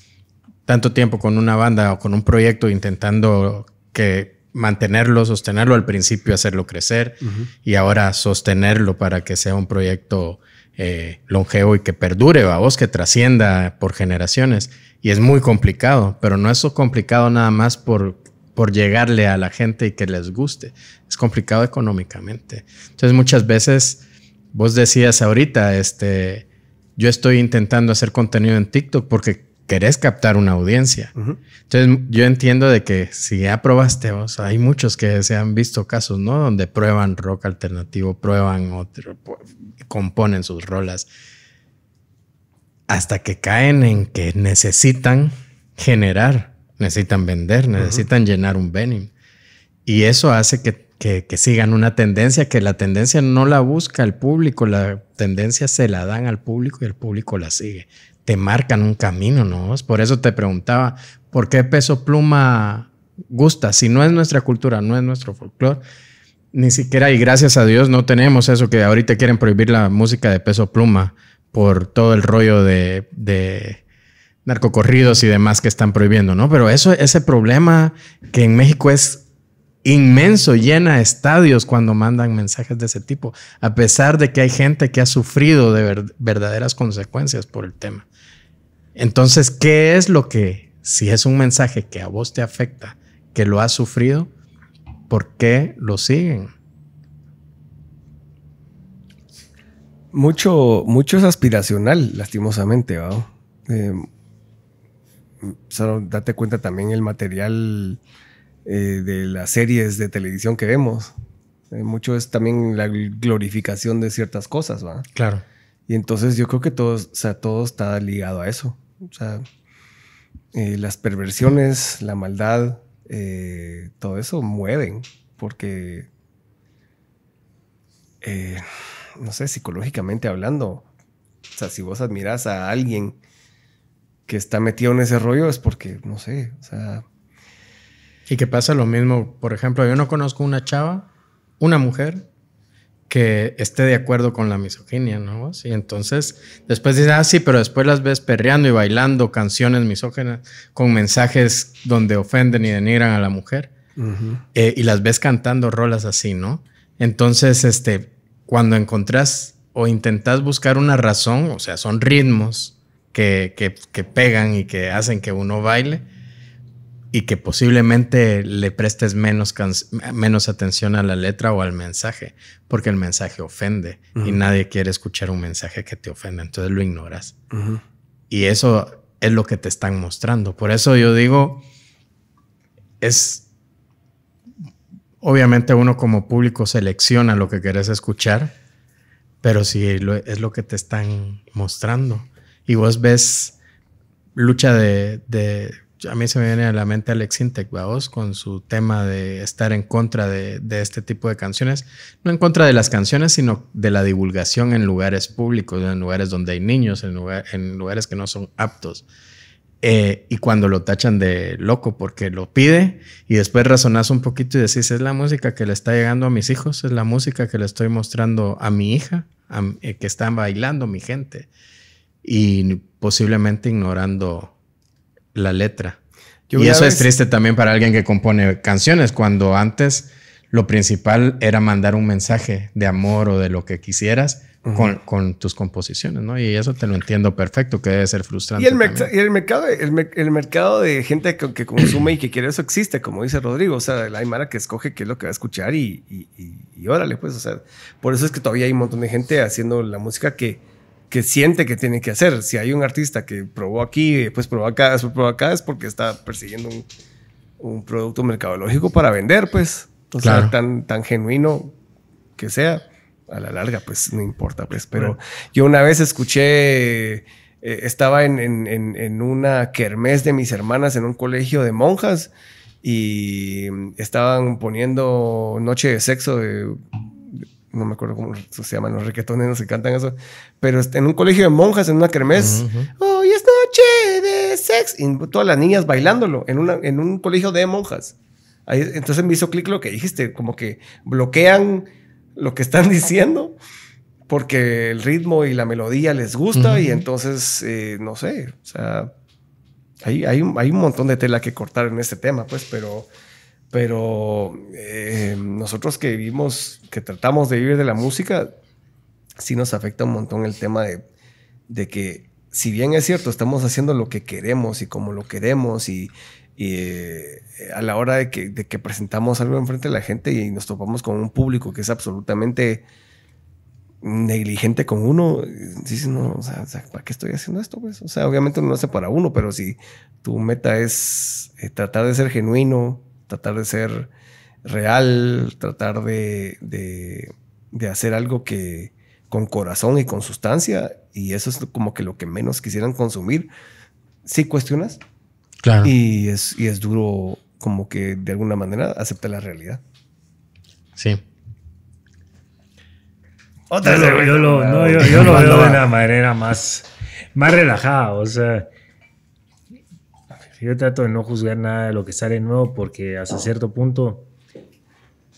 tanto tiempo con una banda o con un proyecto intentando que mantenerlo, sostenerlo al principio, hacerlo crecer, y ahora sostenerlo para que sea un proyecto eh, longevo y que perdure, a vos, que trascienda por generaciones. Y es muy complicado, pero no es complicado nada más por por llegarle a la gente y que les guste. Es complicado económicamente. Entonces muchas veces, vos decías ahorita, este, yo estoy intentando hacer contenido en TikTok porque querés captar una audiencia. Entonces yo entiendo de que si ya hay muchos que se han visto casos, ¿no? Donde prueban rock alternativo, prueban otro, componen sus rolas, hasta que caen en que necesitan generar necesitan vender, necesitan llenar un venue. Y eso hace que, sigan una tendencia, que la tendencia no la busca el público, la tendencia se la dan al público y el público la sigue. Te marcan un camino, ¿no? Por eso te preguntaba, ¿por qué peso pluma gusta? Si no es nuestra cultura, no es nuestro folclore. Ni siquiera, y gracias a Dios, no tenemos eso que ahorita quieren prohibir la música de peso pluma por todo el rollo de narcocorridos y demás que están prohibiendo, ¿no? Pero eso, ese problema que en México es inmenso, llena estadios cuando mandan mensajes de ese tipo, a pesar de que hay gente que ha sufrido de verdaderas consecuencias por el tema. Entonces, ¿qué es lo que, si es un mensaje que a vos te afecta, que lo has sufrido, por qué lo siguen? Mucho, mucho es aspiracional, lastimosamente, ¿va? Eh, solo date cuenta también el material eh, de las series de televisión que vemos. Eh, mucho es también la glorificación de ciertas cosas, ¿va? Claro. Y entonces yo creo que todo, sea, todo está ligado a eso. O sea, eh, las perversiones, la maldad, todo eso mueven porque, no sé, psicológicamente hablando, o sea, si vos admiras a alguien que está metido en ese rollo es porque, no sé, o sea... Y que pasa lo mismo, por ejemplo, yo no conozco una chava, una mujer, que esté de acuerdo con la misoginia, ¿no? y entonces después dices, ah, sí, pero después las ves perreando y bailando canciones misógenas con mensajes donde ofenden y denigran a la mujer. Eh, y las ves cantando rolas así, ¿no? Entonces, este, cuando encontrás o intentas buscar una razón, o sea, son ritmos que, pegan y que hacen que uno baile y que posiblemente le prestes menos, menos atención a la letra o al mensaje, porque el mensaje ofende y nadie quiere escuchar un mensaje que te ofenda, entonces lo ignoras. Y eso es lo que te están mostrando. Por eso yo digo, es... Obviamente uno como público selecciona lo que querés escuchar, pero si es lo que te están mostrando y vos ves lucha de, a mí se me viene a la mente Alex Intec, vos, con su tema de estar en contra de, este tipo de canciones, no en contra de las canciones, sino de la divulgación en lugares públicos, en lugares donde hay niños, en, en lugares que no son aptos. Eh, y cuando lo tachan de loco porque lo pide y después razonás un poquito y decís, es la música que le está llegando a mis hijos, es la música que le estoy mostrando a mi hija, eh, que están bailando mi gente y posiblemente ignorando la letra. y eso es triste también para alguien que compone canciones, cuando antes lo principal era mandar un mensaje de amor o de lo que quisieras con, tus composiciones, ¿no? Y eso te lo entiendo perfecto, que debe ser frustrante. Y el, mercado, el, mercado de gente que, consume y que quiere eso existe, como dice Rodrigo. O sea, la aymara que escoge qué es lo que va a escuchar y, y, y, órale, pues, o sea, por eso es que todavía hay un montón de gente haciendo la música que, que siente que tiene que hacer. Si hay un artista que probó aquí, pues probó acá, pues probó acá, es porque está persiguiendo un, producto mercadológico para vender, pues. O sea, tan, tan genuino que sea, a la larga, pues no importa, pues. Pero yo una vez escuché, eh, estaba en, en, en, una kermés de mis hermanas en un colegio de monjas y estaban poniendo Noche de Sexo de no me acuerdo cómo se llaman los no se cantan eso, pero en un colegio de monjas, en una cremés, hoy es noche de sex, y todas las niñas bailándolo en, una, en un colegio de monjas. Ahí, entonces me hizo clic lo que dijiste, como que bloquean lo que están diciendo porque el ritmo y la melodía les gusta y entonces, eh, no sé, o sea, hay, hay, hay, un montón de tela que cortar en este tema, pues, pero pero eh, nosotros que vivimos, que tratamos de vivir de la música, sí nos afecta un montón el tema de, que, si bien es cierto, estamos haciendo lo que queremos y como lo queremos y, eh, a la hora de que, presentamos algo enfrente de la gente y nos topamos con un público que es absolutamente negligente con uno, dices, no, o sea, ¿para qué estoy haciendo esto? Pues?". O sea, obviamente no lo hace para uno, pero si tu meta es eh, tratar de ser genuino, tratar de ser real, tratar de, hacer algo que con corazón y con sustancia, y eso es como que lo que menos quisieran consumir, sí cuestionas. Claro. Y es, duro como que de alguna manera aceptar la realidad. Sí. Otra yo, lo, veo de una manera más, más relajada. O sea, yo trato de no juzgar nada de lo que sale nuevo porque hasta cierto punto,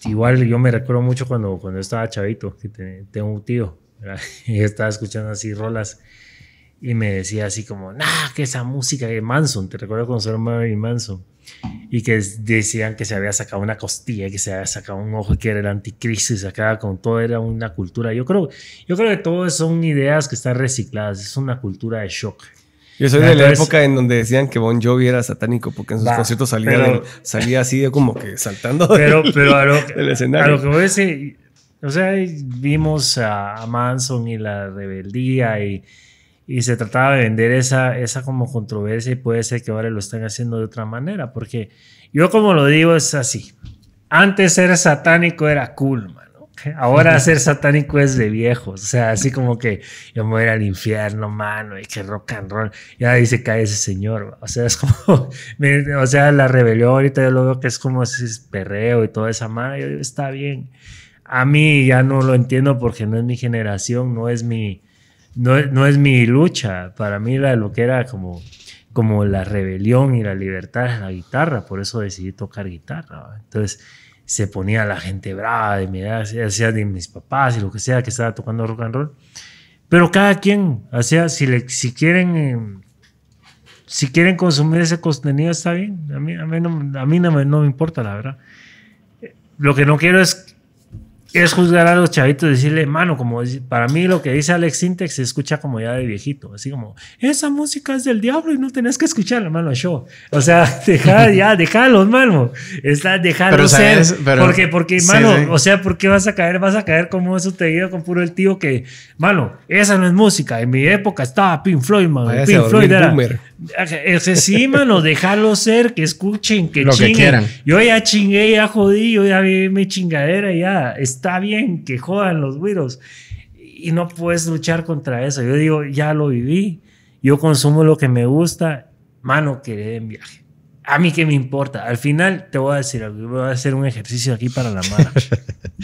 igual yo me recuerdo mucho cuando, cuando estaba chavito, que tengo un tío, y estaba escuchando así rolas y me decía así como, nah, que esa música de Manson, te recuerdo cuando salió y Manson, y que decían que se había sacado una costilla, que se había sacado un ojo, que era el anticristo y sacaba con todo, era una cultura. Yo creo, yo creo que todo son ideas que están recicladas, es una cultura de shock, yo soy de la época en donde decían que Bon Jovi era satánico porque en sus conciertos salía, salía así como que saltando pero, del, pero a lo, lo que voy a decir, o sea, vimos a, Manson y la rebeldía y, se trataba de vender esa, esa como controversia y puede ser que ahora lo están haciendo de otra manera porque yo como lo digo es así. Antes era satánico era cool, Ahora ser satánico es de viejos. O sea, así como que yo me voy al infierno, mano, y que rock and roll. Ya dice cae ese señor. O sea, es como. o sea, la rebelión ahorita yo lo veo que es como ese perreo y toda esa madre. Yo digo, está bien. A mí ya no lo entiendo porque no es mi generación, no es mi. No, no es mi lucha. Para mí la, lo que era como, como la rebelión y la libertad es la guitarra. Por eso decidí tocar guitarra. Entonces se ponía la gente brava, de ya sea de mis papás y lo que sea, que estaba tocando rock and roll. Pero cada quien, o si, le, si quieren... Em, si quieren consumir ese contenido está bien. A mí, a mí, no, no, me importa, la verdad. Lo que no quiero es es juzgar a los chavitos, decirle, mano, como para mí lo que dice Alex Sintex se escucha como ya de viejito, así como, esa música es del diablo y no tenés que escucharla, mano, show. O sea, dejad ya, los mano. Está, dejando ser. porque, porque, mano, o sea, ¿por qué vas a caer? Vas a caer como eso te digo con puro el tío que, mano, esa no es música. En mi época estaba Pink Floyd, mano. Pink Floyd era. Ese sí, mano, déjalo ser, que escuchen, que Lo chinguen. Yo ya chingué, ya jodí, yo ya vi mi chingadera, ya está bien que jodan los güiros. Y no puedes luchar contra eso. Yo digo, ya lo viví, yo consumo lo que me gusta, mano, quedé en viaje. A mí qué me importa. Al final te voy a decir algo, voy a hacer un ejercicio aquí para la mano.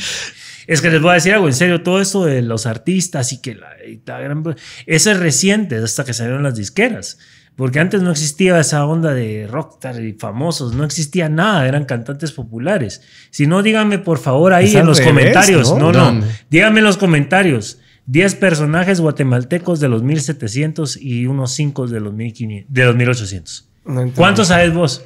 Es que les voy a decir algo, en serio, todo eso de los artistas y que la, gran, Eso es reciente, hasta que salieron las disqueras. Porque antes no existía esa onda de rockstar y famosos, no existía nada, eran cantantes populares. Si no, díganme por favor ahí en los comentarios. ¿no? no, dígame en los comentarios. 10 personajes guatemaltecos de los 1700 y unos 5 de los, 1500, de los 1800. ¿Cuántos sabes vos?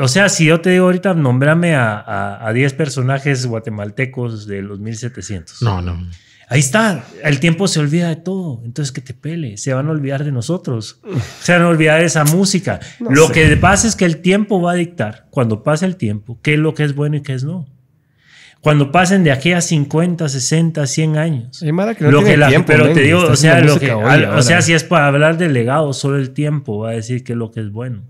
o sea, si yo te digo ahorita, nombrame a, a, a 10 personajes guatemaltecos de los 1700. No, no. Ahí está, el tiempo se olvida de todo, entonces que te pele, se van a olvidar de nosotros, se van a olvidar de esa música. lo que pasa es que el tiempo va a dictar, cuando pase el tiempo, qué es lo que es bueno y qué es no. Cuando pasen de aquí a 50, 60, 100 años. lo que la, tiempo, pero te digo, o sea, o sea, si es para hablar de legado, solo el tiempo va a decir qué es lo que es bueno.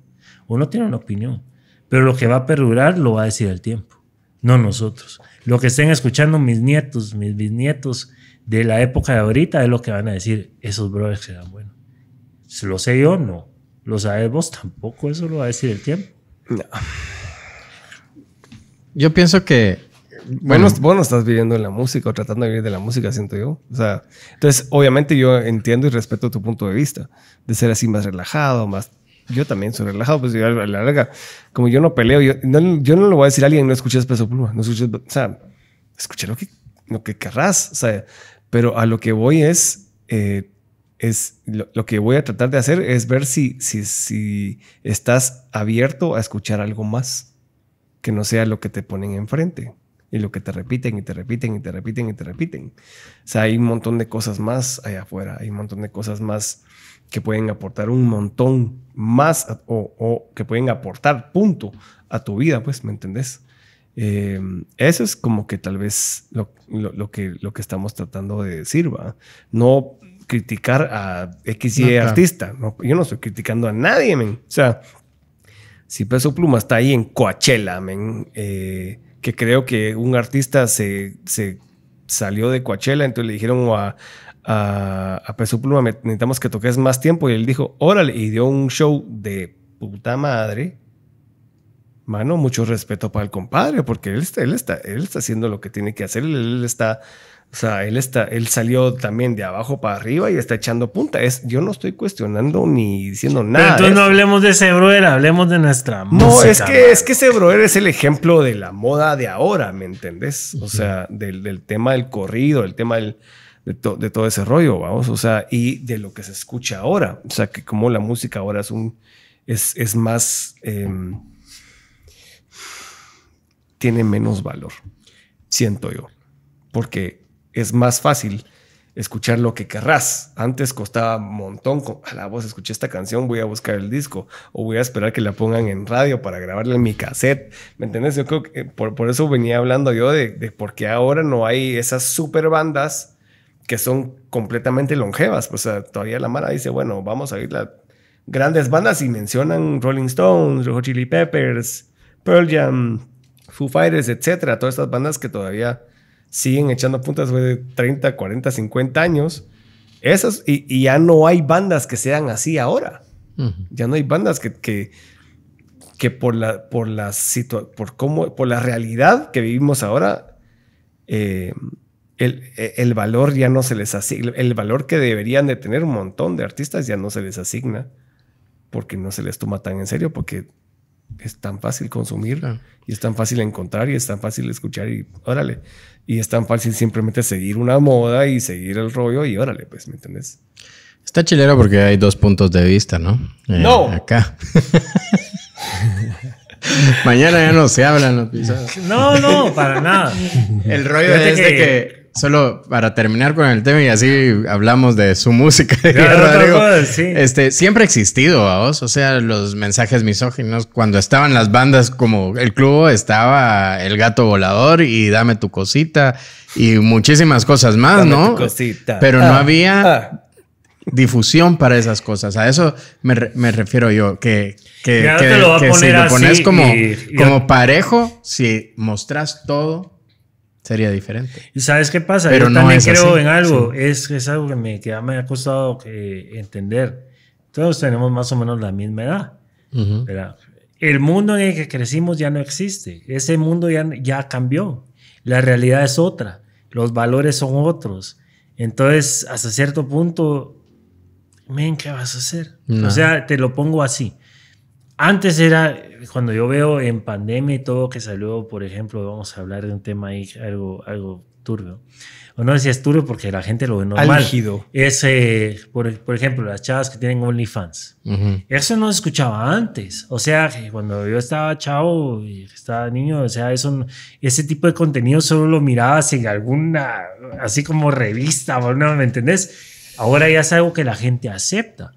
Uno tiene una opinión, pero lo que va a perdurar lo va a decir el tiempo, no nosotros. Lo que estén escuchando mis nietos, mis bisnietos, de la época de ahorita es lo que van a decir, esos brothers eran buenos. Lo sé yo, no. Lo sabes vos, tampoco eso lo va a decir el tiempo. Yo pienso que... Bueno, bueno, mm. vos no estás viviendo en la música o tratando de vivir de la música, siento yo. O sea, entonces, obviamente yo entiendo y respeto tu punto de vista, de ser así más relajado, más yo también soy relajado, pues a la larga, como yo no peleo, yo no, yo no voy a decir a alguien, no escuches peso pluma, no escuches, o sea, escuché lo que, lo que querrás, o sea, pero a lo que voy es, eh, es lo, que voy a tratar de hacer es ver si, si, si estás abierto a escuchar algo más que no sea lo que te ponen enfrente y lo que te repiten y te repiten y te repiten y te repiten. O sea, hay un montón de cosas más allá afuera, hay un montón de cosas más que pueden aportar un montón más o, o, que pueden aportar punto a tu vida, pues, ¿me entendés? Eh, eso es como que tal vez lo, que, lo que estamos tratando de decir, ¿va? No criticar a X artista. yo no estoy criticando a nadie, men. O sea, si Peso Pluma está ahí en Coachella, eh, que creo que un artista se, se, salió de Coachella, entonces le dijeron a, a, a Peso Pluma, necesitamos que toques más tiempo, y él dijo, órale, y dio un show de puta madre mano, mucho respeto para el compadre, porque él está, él está, él está haciendo lo que tiene que hacer, él, está, o sea, él está, él salió también de abajo para arriba y está echando punta. Es, yo no estoy cuestionando ni diciendo nada. Pero entonces no hablemos de ese broer, hablemos de nuestra no, música. No, es que, es que ese broer es el ejemplo de la moda de ahora, ¿me entendés? O sea, del, tema del corrido, el tema del, de, todo ese rollo, vamos, o sea, y de lo que se escucha ahora. O sea, que como la música ahora es un, es, es más... Em, tiene menos valor, siento yo, porque es más fácil escuchar lo que querrás. Antes costaba un montón. A la voz escuché esta canción, voy a buscar el disco o voy a esperar que la pongan en radio para grabarla en mi cassette. ¿Me entendés? Yo creo que eh, por, eso venía hablando yo de, de por qué ahora no hay esas super bandas que son completamente longevas. Pues, todavía la Mara dice, bueno, vamos a ir las grandes bandas y mencionan Rolling Stones, Rojo Chili Peppers, Pearl Jam, Foo Fighters, etcétera, todas estas bandas que todavía siguen echando puntas de 30, 40, 50 años. Esas, y, ya no hay bandas que sean así ahora. Ya no hay bandas que, que, por la, por la por cómo, por la realidad que vivimos ahora, eh, el, el, valor ya no se les asigna, el valor que deberían de tener un montón de artistas ya no se les asigna porque no se les toma tan en serio, porque es tan fácil consumirla. y es tan fácil encontrar y es tan fácil escuchar y órale. Y es tan fácil simplemente seguir una moda y seguir el rollo y órale, pues, ¿me entendés? Está chilero porque hay dos puntos de vista, ¿no? Eh, no. Acá. Mañana ya no se hablan ¿no? No, no, para nada. El rollo es que, que solo para terminar con el tema y así hablamos de su música. Este siempre ha existido, a vos. O sea, los mensajes misóginos cuando estaban las bandas como el club estaba el gato volador y dame tu cosita y muchísimas cosas más, ¿no? Pero no ah, había ah. difusión para esas cosas. A eso me, refiero yo que si lo pones como como parejo, si mostras todo sería diferente. ¿Y sabes qué pasa? Pero Yo no también creo en algo, es, es algo que me, que me ha costado eh, entender. Todos tenemos más o menos la misma edad. El mundo en el que crecimos ya no existe, ese mundo ya, ya cambió, la realidad es otra, los valores son otros. Entonces, hasta cierto punto, men, ¿qué vas a hacer? O sea, te lo pongo así. Antes era, cuando yo veo en pandemia y todo que salió, por ejemplo, vamos a hablar de un tema ahí, algo, algo turbio. O no decías turbio porque la gente lo ve normal. Es, eh, por, por, ejemplo, las chavas que tienen OnlyFans. Eso no se escuchaba antes. O sea, cuando yo estaba chavo y estaba niño, o sea, eso, ese tipo de contenido solo lo mirabas en alguna, así como revista, ¿no? ¿me entendés? Ahora ya es algo que la gente acepta.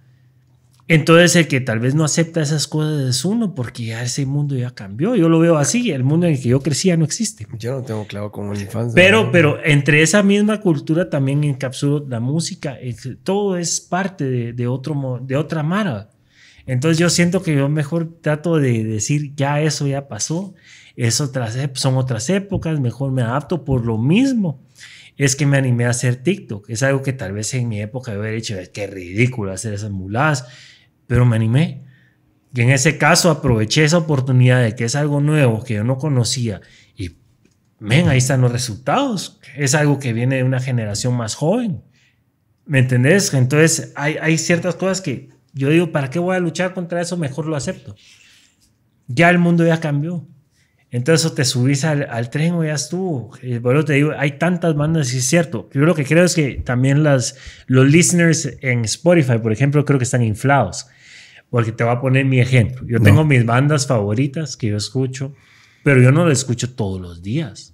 Entonces el que tal vez no acepta esas cosas es uno, porque ya ese mundo ya cambió. Yo lo veo así, el mundo en el que yo crecía no existe. Yo no tengo claro como infancia. Pero, pero entre esa misma cultura también encapsulo la música, todo es parte de, otro, de otra mara. Entonces yo siento que yo mejor trato de decir, ya eso ya pasó, son otras épocas, mejor me adapto por lo mismo. Es que me animé a hacer TikTok. Es algo que tal vez en mi época yo hubiera dicho, qué ridículo hacer esas mulas pero me animé. Y en ese caso aproveché esa oportunidad de que es algo nuevo que yo no conocía y, ven, ahí están los resultados. Es algo que viene de una generación más joven. ¿Me entendés? Entonces hay, ciertas cosas que yo digo, ¿para qué voy a luchar contra eso? Mejor lo acepto. Ya el mundo ya cambió. Entonces te subís al, al tren o ya estuvo. Bueno, te digo, hay tantas bandas, y es cierto. Yo lo que creo es que también las, los listeners en Spotify, por ejemplo, creo que están inflados. Porque te voy a poner mi ejemplo. Yo tengo mis bandas favoritas que yo escucho, pero yo no las escucho todos los días.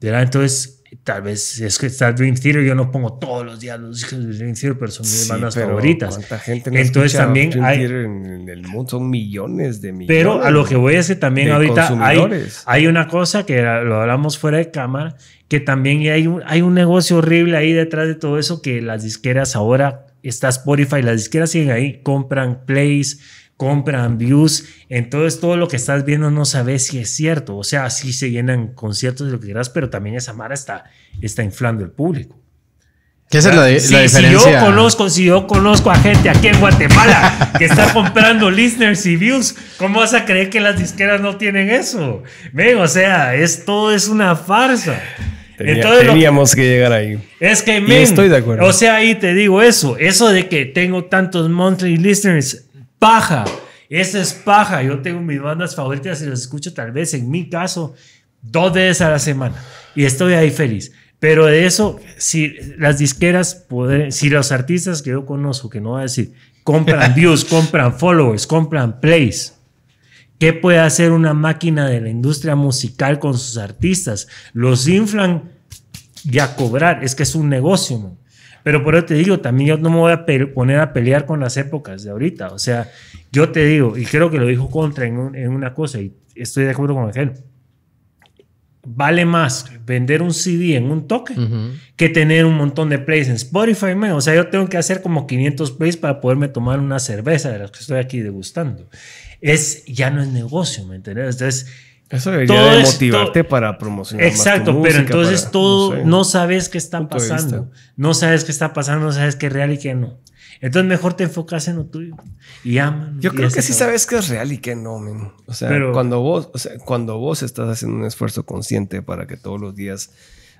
Entonces, tal vez es que está Dream Theater, yo no pongo todos los días los de Dream Theater, pero son mis bandas pero favoritas. ¿cuánta gente no Entonces también Dream hay en el mundo son millones de millones. Pero a lo que voy a que también ahorita hay, hay una cosa que lo hablamos fuera de cámara, que también hay un, hay un negocio horrible ahí detrás de todo eso que las disqueras ahora está Spotify, las disqueras siguen ahí, compran plays, compran views, entonces todo lo que estás viendo no sabes si es cierto, o sea, sí se llenan conciertos de lo que quieras, pero también esa mara está, está inflando el público. ¿Qué es la, diferencia? Si yo, conozco, conozco a gente aquí en Guatemala que está comprando listeners y views, ¿cómo vas a creer que las disqueras no tienen eso? Ven, o sea, esto es una farsa. Entonces, teníamos que, llegar ahí. Es que, estoy de acuerdo. O sea, ahí te digo eso. Eso de que tengo tantos monthly listeners, paja. Eso es paja. Yo tengo mis bandas favoritas y las escucho tal vez, en mi caso, dos veces a la semana. Y estoy ahí feliz. Pero de eso, si las disqueras, poder, si los artistas que yo conozco, que no va a decir, compran views, compran followers, compran plays, ¿Qué puede hacer una máquina de la industria musical con sus artistas? Los inflan y a cobrar. Es que es un negocio, Pero por eso te digo, también yo no me voy a poner a pelear con las épocas de ahorita. O sea, yo te digo, y creo que lo dijo Contra en, una cosa, y estoy de acuerdo con él. Vale más vender un CD en un toque que tener un montón de plays en Spotify, O sea, yo tengo que hacer como 500 plays para poderme tomar una cerveza de las que estoy aquí degustando es, ya no es negocio, ¿me entiendes? Entonces, eso debería motivarte para promocionar. Exacto, más pero entonces todo no, sabes qué está pasando. No sabes qué está pasando, no sabes qué es real y qué no. Entonces mejor te enfocas en lo tuyo y aman. Yo creo que sí sabes qué es real y qué no, man. O sea, cuando vos, cuando vos estás haciendo un esfuerzo consciente para que todos los días,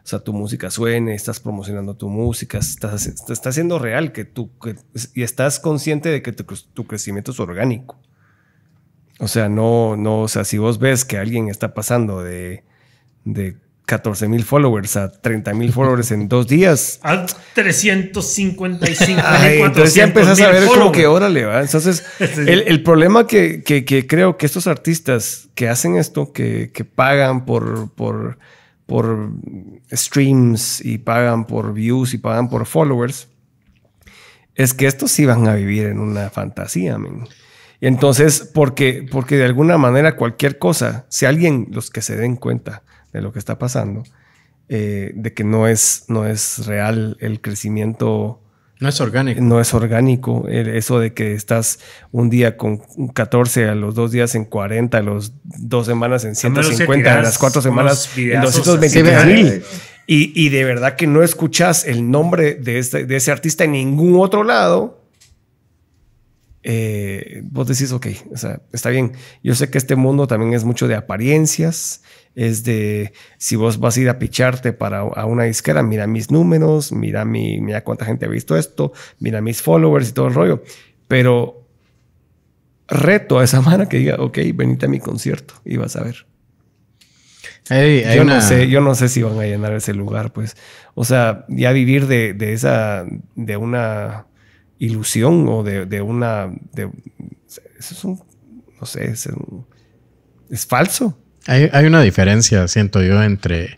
sea, tu música suene, estás promocionando tu música, estás, haciendo real que tú y estás consciente de que tu crecimiento es orgánico. O sea, no, no, o sea, si vos ves que alguien está pasando de, de 14 mil followers a 30 mil followers en dos días. A 355 Ay, Entonces ya empezás a ver como que órale, va. Entonces, el, problema que, creo que estos artistas que hacen esto, que, que pagan por, por, por streams y pagan por views y pagan por followers, es que estos sí van a vivir en una fantasía, entonces, porque, porque de alguna manera cualquier cosa, si alguien, los que se den cuenta de lo que está pasando, eh, de que no es, no es real el crecimiento. No es orgánico. No es orgánico. Eso de que estás un día con 14, a los dos días en 40, a las dos semanas en 150, a las cuatro semanas en 223 mil. Y, de verdad que no escuchas el nombre de este, ese artista en ningún otro lado eh, vos decís, ok, o sea, está bien. Yo sé que este mundo también es mucho de apariencias, es de si vos vas a ir a picharte para a una disquera, mira mis números, mira, mi, mira cuánta gente ha visto esto, mira mis followers y todo el rollo. Pero reto a esa mano que diga, ok, venite a mi concierto y vas a ver. yo, no sé, yo no sé si van a llenar ese lugar, pues. O sea, ya vivir de, de esa, de una ilusión o de, una... eso es un... No sé, es, es falso. Hay, una diferencia, siento yo, entre,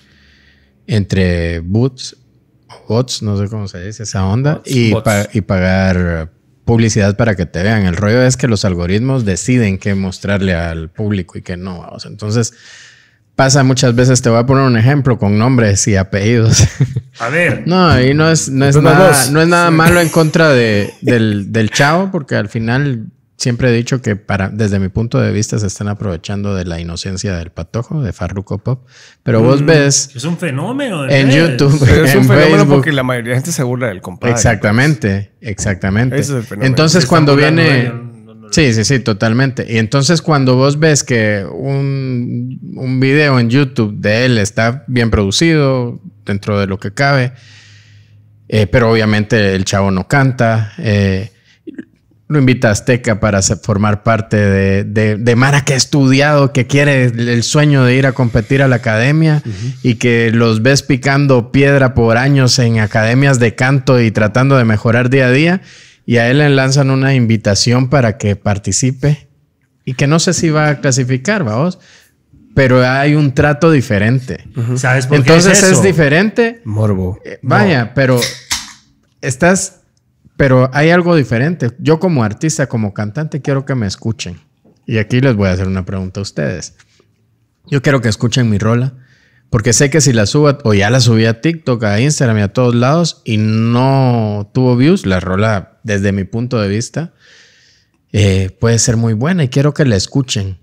entre boots, bots, no sé cómo se dice esa onda, y, y pagar publicidad para que te vean. El rollo es que los algoritmos deciden qué mostrarle al público y qué no. Entonces, pasa muchas veces, te voy a poner un ejemplo con nombres y apellidos. A ver. No, y no es, no es nada, no es nada malo en contra de, del, del chavo, porque al final siempre he dicho que para, desde mi punto de vista se están aprovechando de la inocencia del patojo, de Farruko Pop. Pero vos mm, ves... Es un fenómeno. en YouTube. Pero es un fenómeno porque la mayoría de gente se burla del compadre. Pues. Exactamente, exactamente. Eso es el fenómeno. Entonces cuando viene... Sí, sí, sí, totalmente. Y entonces cuando vos ves que un, video en YouTube de él está bien producido, dentro de lo que cabe, eh, pero obviamente el chavo no canta. Eh, lo invita a Azteca para formar parte de, Mara que ha estudiado, que quiere el sueño de ir a competir a la academia y que los ves picando piedra por años en academias de canto y tratando de mejorar día a día y a él le lanzan una invitación para que participe y que no sé si va a clasificar, vamos. Pero hay un trato diferente. ¿Sabes por Entonces qué es, es, diferente. Morbo. Eh, vaya, pero estás. Pero hay algo diferente. Yo, como artista, como cantante, quiero que me escuchen. Y aquí les voy a hacer una pregunta a ustedes. Yo quiero que escuchen mi rola porque sé que si la subo, o ya la subí a TikTok, a Instagram y a todos lados, y no tuvo views, la rola, desde mi punto de vista, eh, puede ser muy buena y quiero que la escuchen.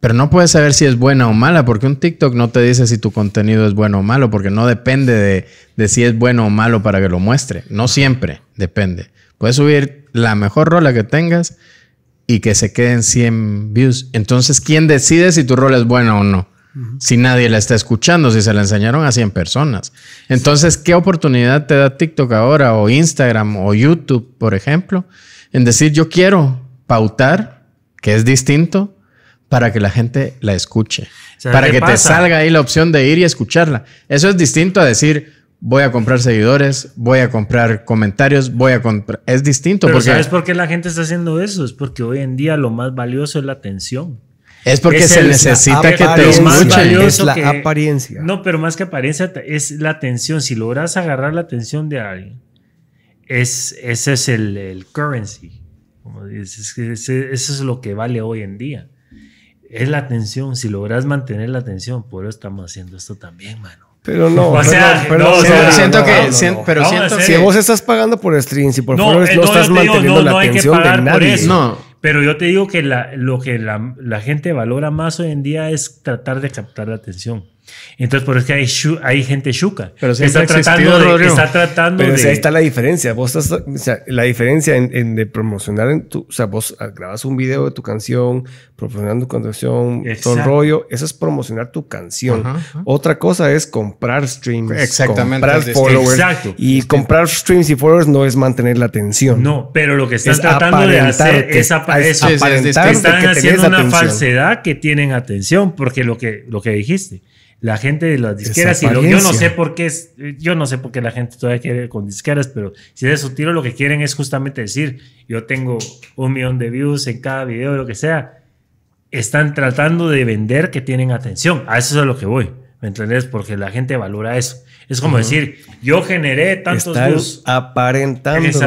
Pero no puedes saber si es buena o mala, porque un TikTok no te dice si tu contenido es bueno o malo, porque no depende de, de si es bueno o malo para que lo muestre. No siempre depende. Puedes subir la mejor rola que tengas y que se queden 100 views. Entonces, ¿quién decide si tu rola es buena o no? Si nadie la está escuchando, si se la enseñaron a 100 personas. Entonces, ¿qué oportunidad te da TikTok ahora o Instagram o YouTube, por ejemplo, en decir yo quiero pautar, que es distinto, para que la gente la escuche? Para que te salga ahí la opción de ir y escucharla. Eso es distinto a decir, voy a comprar seguidores, voy a comprar comentarios, voy a comprar... Es distinto. porque... ¿sabes por qué la gente está haciendo eso? Es porque hoy en día lo más valioso es la atención. Es porque se necesita que te escuchen. Es la apariencia. No, pero más que apariencia es la atención. Si logras agarrar la atención de alguien, es, ese es el, currency. Como eso es lo que vale hoy en día. Es la atención. Si logras mantener la atención, por eso estamos haciendo esto también, mano. Pero no, siento que, pero siento si vos estás pagando por streams y por favor eh, no, estás manteniendo la atención de nadie. No, pero yo te digo que lo que la, la gente valora más hoy en día es tratar de captar la atención. Entonces, por eso es que hay, hay gente chuca. Pero está, tratando de, está tratando de... ahí está la diferencia. Vos o sea, la diferencia en, de promocionar tu... O sea, vos ah, grabas un video de tu canción, promocionando tu canción, son todo rollo. Eso es promocionar tu canción. Otra cosa es comprar streams. Comprar followers. Y comprar streams y followers no es mantener la atención. No, pero lo que están tratando de hacer es, aparentar que están haciendo una falsedad que tienen atención, porque lo que, lo que dijiste la gente de las disqueras y yo no sé por qué yo no sé por qué la gente todavía quiere con disqueras, pero si de su tiro lo que quieren es justamente decir, yo tengo un millón de views en cada video, lo que sea. Están tratando de vender que tienen atención. A eso es a lo que voy. ¿Me entendés? Porque la gente valora eso. Es como decir, yo generé tantos views. aparentando,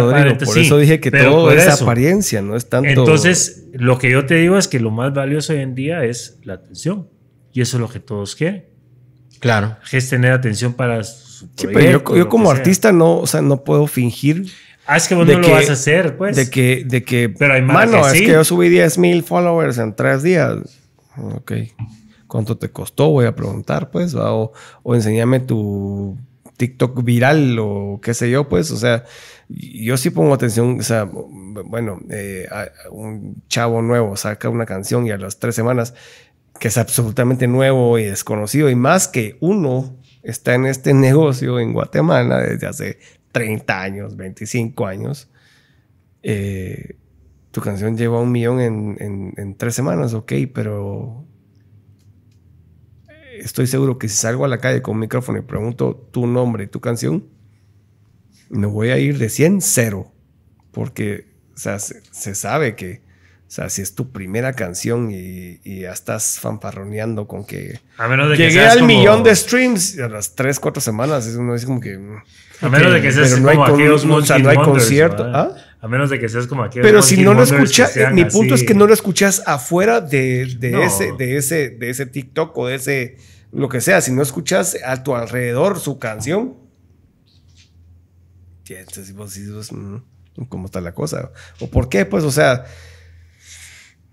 Por eso dije que todo es apariencia, no es tanto. Entonces, lo que yo te digo es que lo más valioso hoy en día es la atención. Y eso es lo que todos quieren. Claro. Es tener atención para su sí, pero yo, como artista no, o sea, no puedo fingir. Ah, es que vos no lo vas a hacer, pues. De que, de que. Pero hay más que es que yo subí 10 mil followers en tres días. Ok. ¿Cuánto te costó? Voy a preguntar, pues. O, o enséñame tu TikTok viral o qué sé yo, pues, o sea, yo sí pongo atención, o sea, bueno, eh, un chavo nuevo saca una canción y a las tres semanas que es absolutamente nuevo y desconocido, y más que uno está en este negocio en Guatemala desde hace 30 años, 25 años, eh, tu canción lleva a un millón en, tres semanas, ok, pero estoy seguro que si salgo a la calle con un micrófono y pregunto tu nombre y tu canción, me voy a ir de 100 cero, porque se sabe que o sea, si es tu primera canción y, y ya estás fanfarroneando con que... A menos de llegué al millón de streams a las 3, 4 semanas, es, es como que... Mm, a menos de que seas no como hay no hay concierto. ¿ah? A menos de que seas como aquí Pero si no lo escuchas, eh, mi punto es que no lo escuchas afuera de, de ese, de, ese, de ese TikTok o de ese lo que sea. Si no escuchas a tu alrededor su canción, entonces mm, ¿cómo está la cosa? ¿O por qué? Pues, o sea,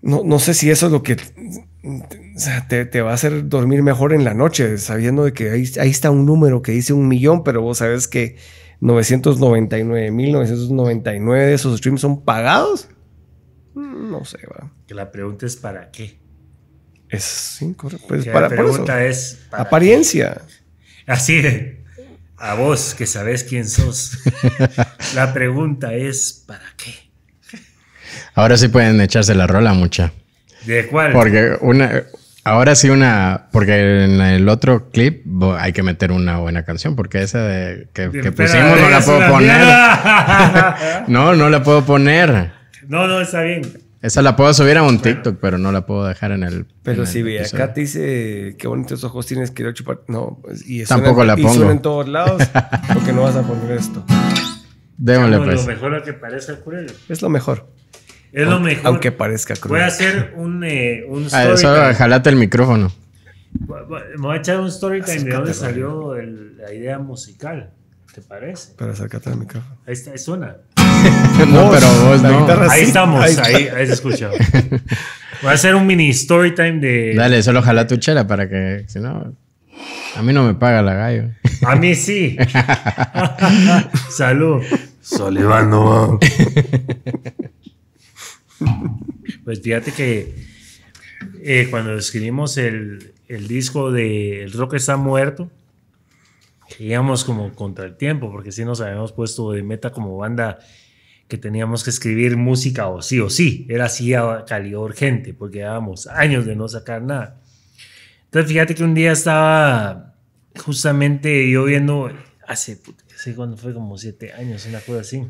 no, sé si eso es lo que te, va a hacer dormir mejor en la noche, sabiendo de que ahí, está un número que dice un millón, pero vos sabes que 999.999 de esos streams son pagados. No sé, va. Que la pregunta es para qué. Es cinco pues, la pregunta es apariencia. Así a vos que sabes quién sos. la pregunta es para qué. Ahora sí pueden echarse la rola mucha. ¿De cuál? Porque una, ahora sí una, porque en el otro clip hay que meter una buena canción, porque esa de, que, pusimos no la puedo poner. no, no la puedo poner. No, no, está bien. Esa la puedo subir a un TikTok, pero no la puedo dejar en el. Pero si sí, acá te dice qué bonitos ojos tienes, quiero chupar. No, pues, y tampoco la pongo. Y suena en todos lados, porque no vas a poner esto. Démosle, pues. Lo mejor lo que parece el Es lo mejor. Es lo mejor. Aunque parezca cruel. Voy a hacer un, eh, un ah, story a jalate el micrófono. Me voy a echar un story time de dónde salió la idea musical. ¿Te parece? para acércate el micrófono. Ahí está, suena. no, pero vos no. Ahí estamos, ahí, se escucha. Voy a hacer un mini story time de. Dale, solo jala tu chela para que. Si no. A mí no me paga la gallo. A mí sí. Salud. Solivano. Pues fíjate que eh, cuando escribimos el, el disco de El Rock está muerto, íbamos como contra el tiempo, porque si nos habíamos puesto de meta como banda que teníamos que escribir música o sí o sí, era así a calidad urgente, porque llevábamos años de no sacar nada. Entonces fíjate que un día estaba justamente yo viendo, hace, hace cuando fue como siete años, una cosa así.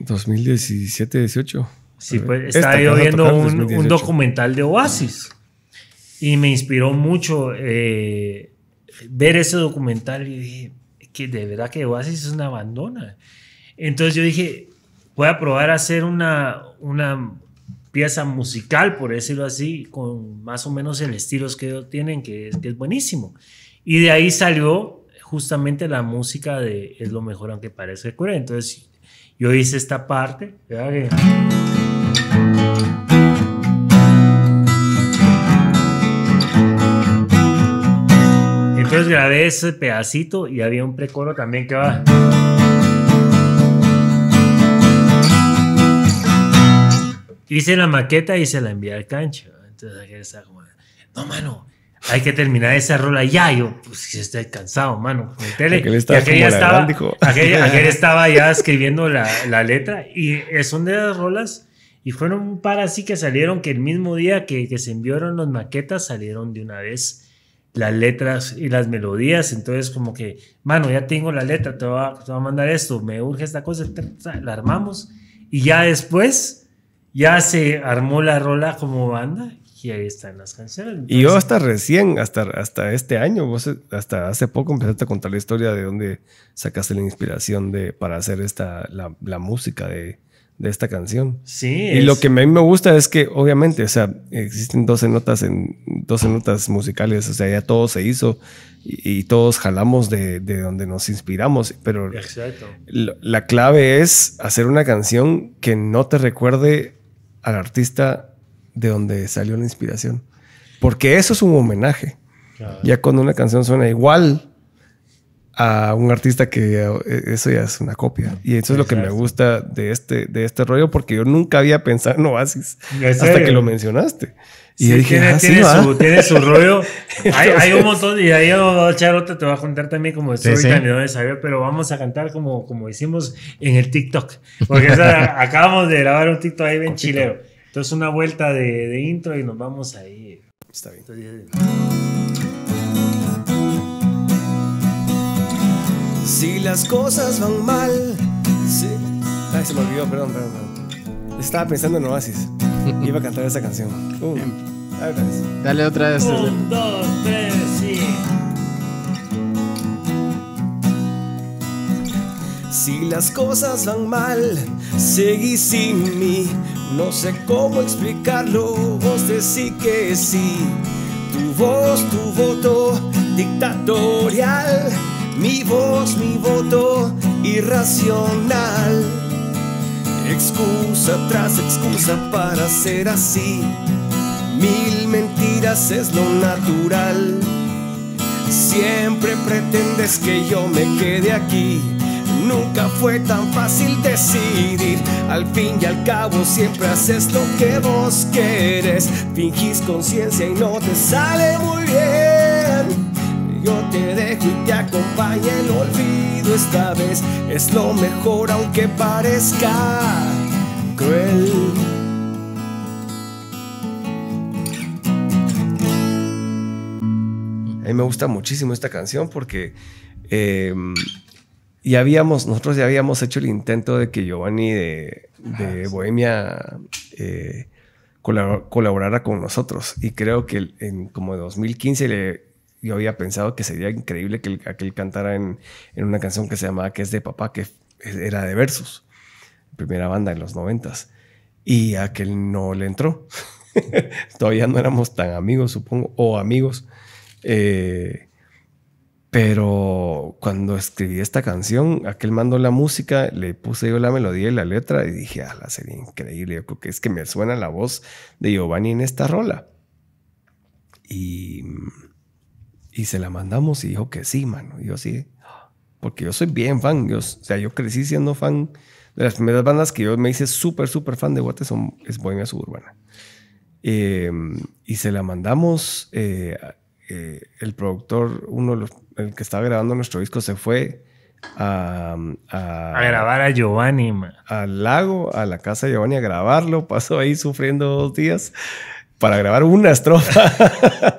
2017, 18. Sí, pues estaba yo viendo un, documental de Oasis y me inspiró mucho eh, ver ese documental y dije que de verdad que Oasis es una abandona. Entonces yo dije, voy a probar a hacer una, una pieza musical, por decirlo así, con más o menos el estilo que tienen, que es, buenísimo. Y de ahí salió justamente la música de Es lo mejor aunque parezca cura. Entonces yo hice esta parte. ¿verdad? Entonces grabé ese pedacito y había un precoro también que va. Hice la maqueta y se la envié al cancho. Entonces como, no, mano, hay que terminar esa rola ya. Yo, pues si estoy cansado, mano, metele. estaba, ya escribiendo la, letra y son de las rolas. Y fueron un par así que salieron que el mismo día que, que se enviaron las maquetas salieron de una vez las letras y las melodías, entonces como que, mano, ya tengo la letra, te voy a, mandar esto, me urge esta cosa, la armamos y ya después ya se armó la rola como banda y ahí están las canciones. y yo hasta recién, hasta, hasta este año, vos hasta hace poco empezaste a contar la historia de dónde sacaste la inspiración de, para hacer esta, la música de, de esta canción. Sí. Y lo que a mí me gusta es que, obviamente, o sea, existen 12 notas en 12 notas musicales, o sea, ya todo se hizo y, todos jalamos de, donde nos inspiramos, pero La, clave es hacer una canción que no te recuerde al artista de donde salió la inspiración, porque eso es un homenaje. Ya cuando una canción suena igual, a un artista que eh, eso ya es una copia. Y eso es lo que me gusta de este, de este rollo, porque yo nunca había pensado en Oasis hasta que lo mencionaste. Y dije, tiene, ah, tiene, su, rollo. hay, un montón, y ahí oh, oh, Charota te va a contar también como estoy sí, sabes, pero vamos a cantar como, como hicimos en el TikTok. Porque acabamos de grabar un TikTok ahí bien chileo. Entonces, una vuelta de, intro y nos vamos ahí. Está bien. Si las cosas van mal. Si... Ay, ah, se me olvidó, perdón, perdón, perdón. Estaba pensando en Oasis. Iba a cantar esa canción. dale otra vez. Dale otra vez. Un, dos, tres, sí. Si las cosas van mal, seguí sin mí. No sé cómo explicarlo, vos decís que sí. Tu voz, tu voto dictatorial mi voz, mi voto irracional. Excusa tras excusa para ser así. Mil mentiras es lo natural. Siempre pretendes que yo me quede aquí. Nunca fue tan fácil decidir. Al fin y al cabo siempre haces lo que vos querés. Fingís conciencia y no te sale muy bien yo te dejo y te acompañe el olvido esta vez. Es lo mejor aunque parezca cruel. A mí me gusta muchísimo esta canción porque em, ya habíamos, nosotros ya habíamos hecho el intento de que Giovanni de, ah, Bohemia eh, colaborara con nosotros. Y creo que en como 2015 le yo había pensado que sería increíble que, aquel cantara en, una canción que se llamaba Que es de papá, que era de versos, primera banda en los noventas. Y aquel no le entró. Todavía no éramos tan amigos, supongo, o amigos. Eh, pero cuando escribí esta canción, aquel mandó la música, le puse yo la melodía y la letra y dije, ah, la sería increíble. Yo creo que es que me suena la voz de Giovanni en esta rola. Y mm, y se la mandamos y dijo que sí, mano. yo sí, porque yo soy bien fan. Yo, o sea, yo crecí siendo fan de las primeras bandas que yo me hice súper, súper fan de Guate son, es Bohemia Suburbana. Em, y se la mandamos. Eh, eh, el productor, uno de los, el que estaba grabando nuestro disco, se fue a, a, grabar a Giovanni. mano Al lago, a la casa de Giovanni, a grabarlo. Pasó ahí sufriendo dos días para grabar una estrofa.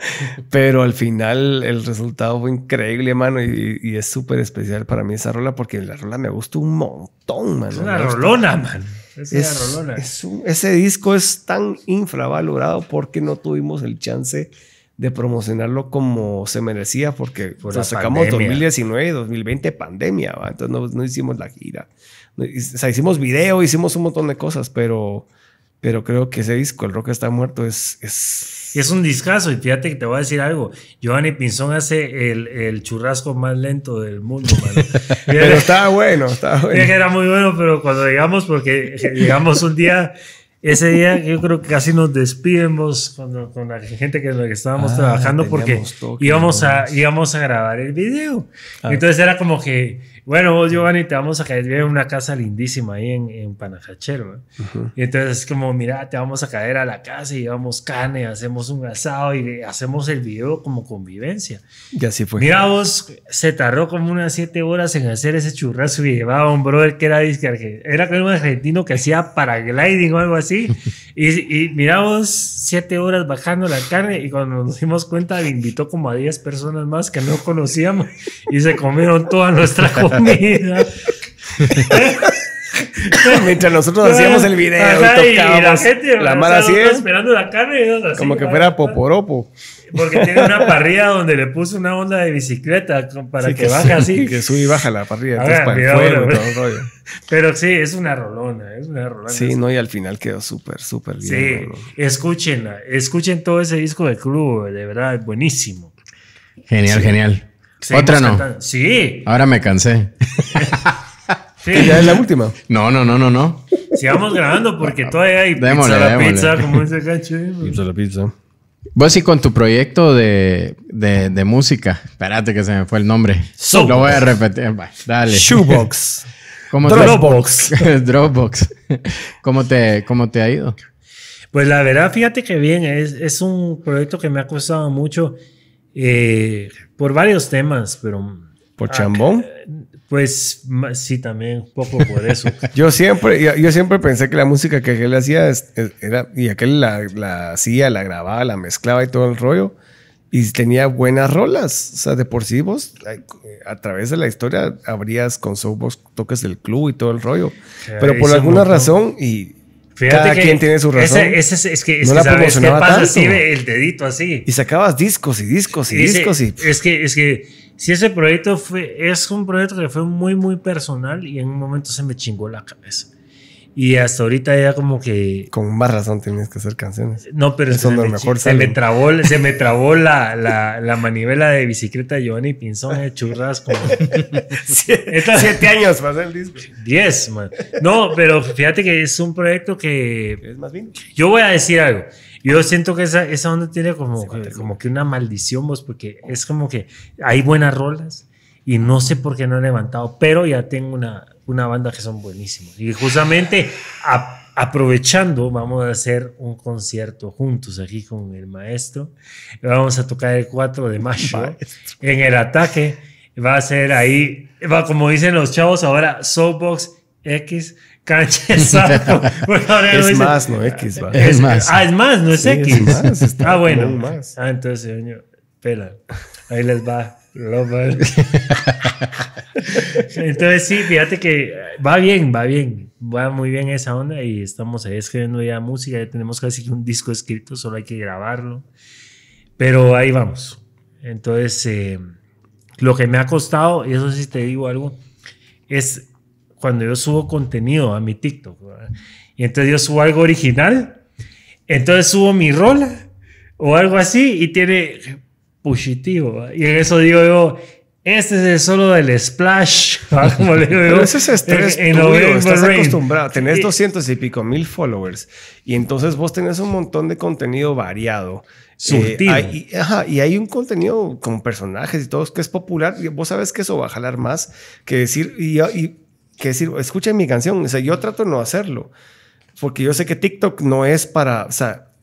Pero al final el resultado fue increíble, mano. Y, es súper especial para mí esa rola porque la rola me gustó un montón, mano. Es una rolona, man. Es, rolona. ese disco es tan infravalorado porque no tuvimos el chance de promocionarlo como se merecía porque Por sacamos 2019 2020 pandemia, ¿va? entonces no, no, hicimos la gira. O sea, hicimos video, hicimos un montón de cosas, pero pero creo que ese disco, El Rock está muerto, es... Es, es un discazo y fíjate que te voy a decir algo, Giovanni Pinzón hace el, el churrasco más lento del mundo, mano. pero estaba bueno, estaba bueno. era muy bueno, pero cuando llegamos, porque llegamos un día... Ese día yo creo que casi nos despidimos con, con la gente que, que estábamos ah, trabajando porque íbamos a, íbamos a grabar el video. Ah. Entonces era como que bueno, vos, Giovanni, te vamos a caer bien una casa lindísima ahí en, en Panajachero. ¿eh? Y entonces es como, mira, te vamos a caer a la casa y llevamos carne, hacemos un asado y hacemos el video como convivencia. Y así fue. Mira, vos, se tardó como unas siete horas en hacer ese churrasco y llevaba a un brother que era era un argentino que hacía paragliding o algo así. y, y siete horas bajando la carne y cuando nos dimos cuenta, le invitó como a diez personas más que no conocíamos y se comieron toda nuestra comida. Mientras nosotros hacíamos el video, la mala así esperando la carne, como que fuera poporopo. Porque tiene una parrilla donde le puso una onda de bicicleta para que, baje así. Que sube baja la parrilla. Pero sí, es una rolona, es una rolona. Sí, no, y al final quedó súper, súper bien. Sí, escuchen todo ese disco del club, de verdad, es buenísimo. Genial, genial. Otra no. Sí. Ahora me cansé. sí. ¿Ya es la última? No, no, no, no, no. Sigamos grabando porque todavía hay démosle, pizza la pizza, como dice Cacho. ¿eh? Pizza la pizza. Vos y con tu proyecto de, de, música. Espérate que se me fue el nombre. Lo voy a repetir. Dale. Shoebox. Dropbox. Dropbox. ¿Cómo te, ¿Cómo te ha ido? Pues la verdad, fíjate que bien. Es, es un proyecto que me ha costado mucho. Eh, por varios temas, pero... ¿Por ah, chambón? pues sí, también, un poco por eso. yo, siempre, yo, siempre pensé que la música que él hacía era, y aquel la, la hacía, la grababa, la mezclaba y todo el rollo y tenía buenas rolas. O sea, de por sí vos, a través de la historia, habrías con Soulbox toques del club y todo el rollo. Pero por alguna razón, y cada quien tiene su razón. es que, es no la promocionaba tanto. el dedito así. Y sacabas discos y discos y discos. Y... Es que, es que si ese proyecto fue, es un proyecto que fue muy, muy personal y en un momento se me chingó la cabeza. Y hasta ahorita ya como que... Con más razón tienes que hacer canciones. No, pero se, me, mejor se me trabó, se me la, manivela de bicicleta de Giovanni Pinzón de eh, churrasco. siete, siete años para hacer el disco. Diez, man. No, pero fíjate que es un proyecto que... Es más bien. Yo voy a decir algo. Yo siento que esa, esa onda tiene como, que, como que una maldición, vos, porque es como que hay buenas rolas y no sé por qué no he levantado, pero ya tengo una una banda que son buenísimos. Y justamente aprovechando, vamos a hacer un concierto juntos aquí con el maestro. Vamos a tocar el 4 de mayo en el ataque. Va a ser ahí, va como dicen los chavos ahora, Soapbox X cancha es más, no X, Es, más. Ah, es más, no es X. ah, bueno. Ah, entonces, señor, Ahí les va. Entonces sí, fíjate que eh, va bien, va bien, va muy bien esa onda y estamos ahí escribiendo ya música, ya tenemos casi un disco escrito, solo hay que grabarlo, pero ahí vamos. Entonces, eh, lo que me ha costado, y eso sí te digo algo, es cuando yo subo contenido a mi TikTok, y entonces yo subo algo original, entonces subo mi rola o algo así y tiene positivo. Y en eso digo yo, este es el solo del splash. Ah, como ese es estrés. En tuyo, estás acostumbrado. Tenés 200 y pico mil followers. Y entonces vos tenés un montón de contenido variado. Surtido. Eh, y, hay un contenido con personajes y todo que es popular. Y vos sabes que eso va a jalar más que decir, y, y que decir, escuchen mi canción. O yo trato de no hacerlo. Porque yo sé que TikTok no es para, o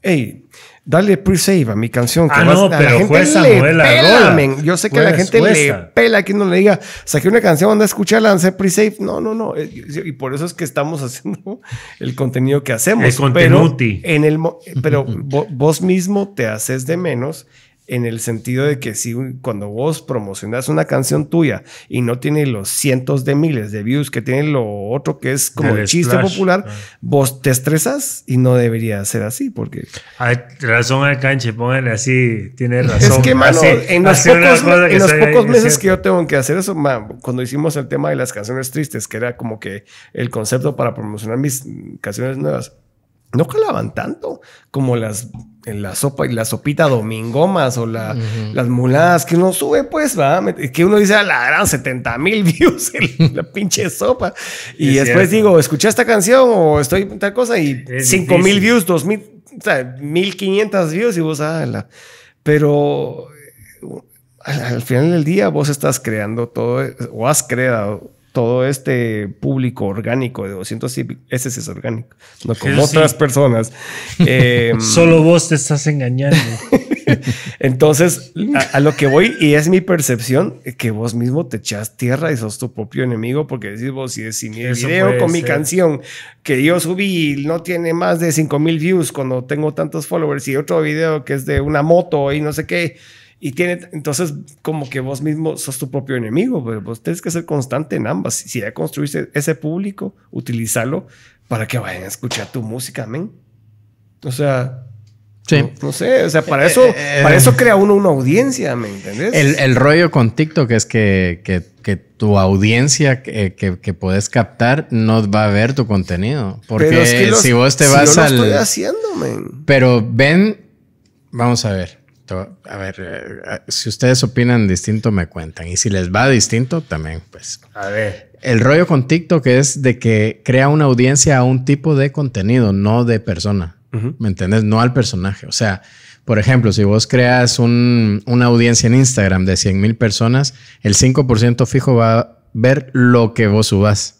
hey, dale pre-save a mi canción. ah, no, pero la gente le Yo sé que la gente le pela que no le diga, saqué una canción, anda a escucharla, anda pre-save. No, no, no. Eh, y por eso es que estamos haciendo el contenido que hacemos. El pero, en el, pero vos mismo te haces de menos en el sentido de que si cuando vos promocionas una canción tuya y no tiene los cientos de miles de views que tiene lo otro que es como el chiste popular, vos te estresas y no debería ser así porque... Hay razón al canche, póngale así, tiene razón. Es que, mano, en los pocos, meses que yo tengo que hacer eso, cuando hicimos el tema de las canciones tristes, que era como que el concepto para promocionar mis canciones nuevas, no calaban tanto como las, en la sopa y la sopita domingomas o las muladas que uno sube, pues, va, que uno dice a ah, la gran 70 mil views en la pinche sopa. Y después digo, escuché esta canción o estoy tal cosa y cinco 5 mil views, 2 mil, o sea, 1500 views y vos, a la. Pero eh, al, al, final del día vos estás creando todo o has creado todo este público orgánico de 200 y ese es orgánico, no como otras personas. Em, Solo vos te estás engañando. Entonces, a, lo que voy, y es mi percepción, que vos mismo te echas tierra y sos tu propio enemigo, porque decís vos, si, es mi video con mi canción que yo subí no tiene más de 5 mil views cuando tengo tantos followers, y otro video que es de una moto y no sé qué, y tiene, entonces, como que vos mismo sos tu propio enemigo, pero pues, vos tenés que ser constante en ambas. Si ya construiste ese público, utilizarlo para que vayan a escuchar tu música, amén. O sea, No, sé, o sea, para eh, eso, eh, para eso eh. crea uno una audiencia, ¿me entendés? El, rollo con TikTok es que, que, tu audiencia que, puedes captar no va a ver tu contenido. Porque si vos te vas al. Pero ven, vamos a ver a ver, eh, eh, si ustedes opinan distinto, me cuentan. Y si les va distinto, también, pues. A ver. El rollo con TikTok es de que crea una audiencia a un tipo de contenido, no de persona. ¿Me entendés? No al personaje. O sea, por ejemplo, si vos creas una audiencia en Instagram de 100 mil personas, el 5% fijo va a ver lo que vos subas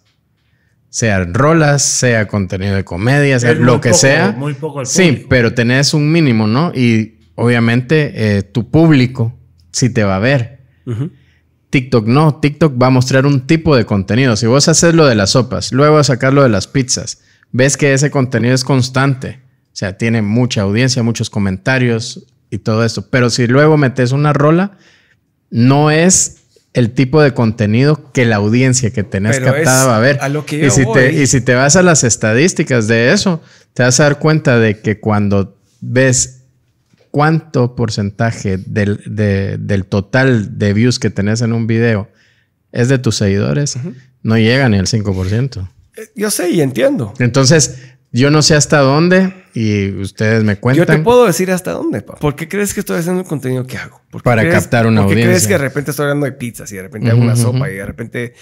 sea rolas, sea contenido de comedia, sea lo que sea. Muy poco sí, pero tenés un mínimo, ¿no? Y obviamente eh, tu público sí te va a ver. TikTok no, TikTok va a mostrar un tipo de contenido. Si vos haces lo de las sopas, luego sacas lo de las pizzas, ves que ese contenido es constante, o sea, tiene mucha audiencia, muchos comentarios y todo esto, pero si luego metes una rola, no es el tipo de contenido que la audiencia que tenés captada va a ver. y, si Te, y si te vas a las estadísticas de eso, te vas a dar cuenta de que cuando ves cuánto porcentaje del, total de views que tenés en un video es de tus seguidores, no llega ni al 5%. Eh, yo sé y entiendo. Entonces, yo no sé hasta dónde y ustedes me cuentan. Yo te puedo decir hasta dónde, pa. ¿Por qué crees que estoy haciendo el contenido que hago? Para captar una ¿Por qué crees que de repente estoy hablando de pizzas y de repente hago una sopa y de repente,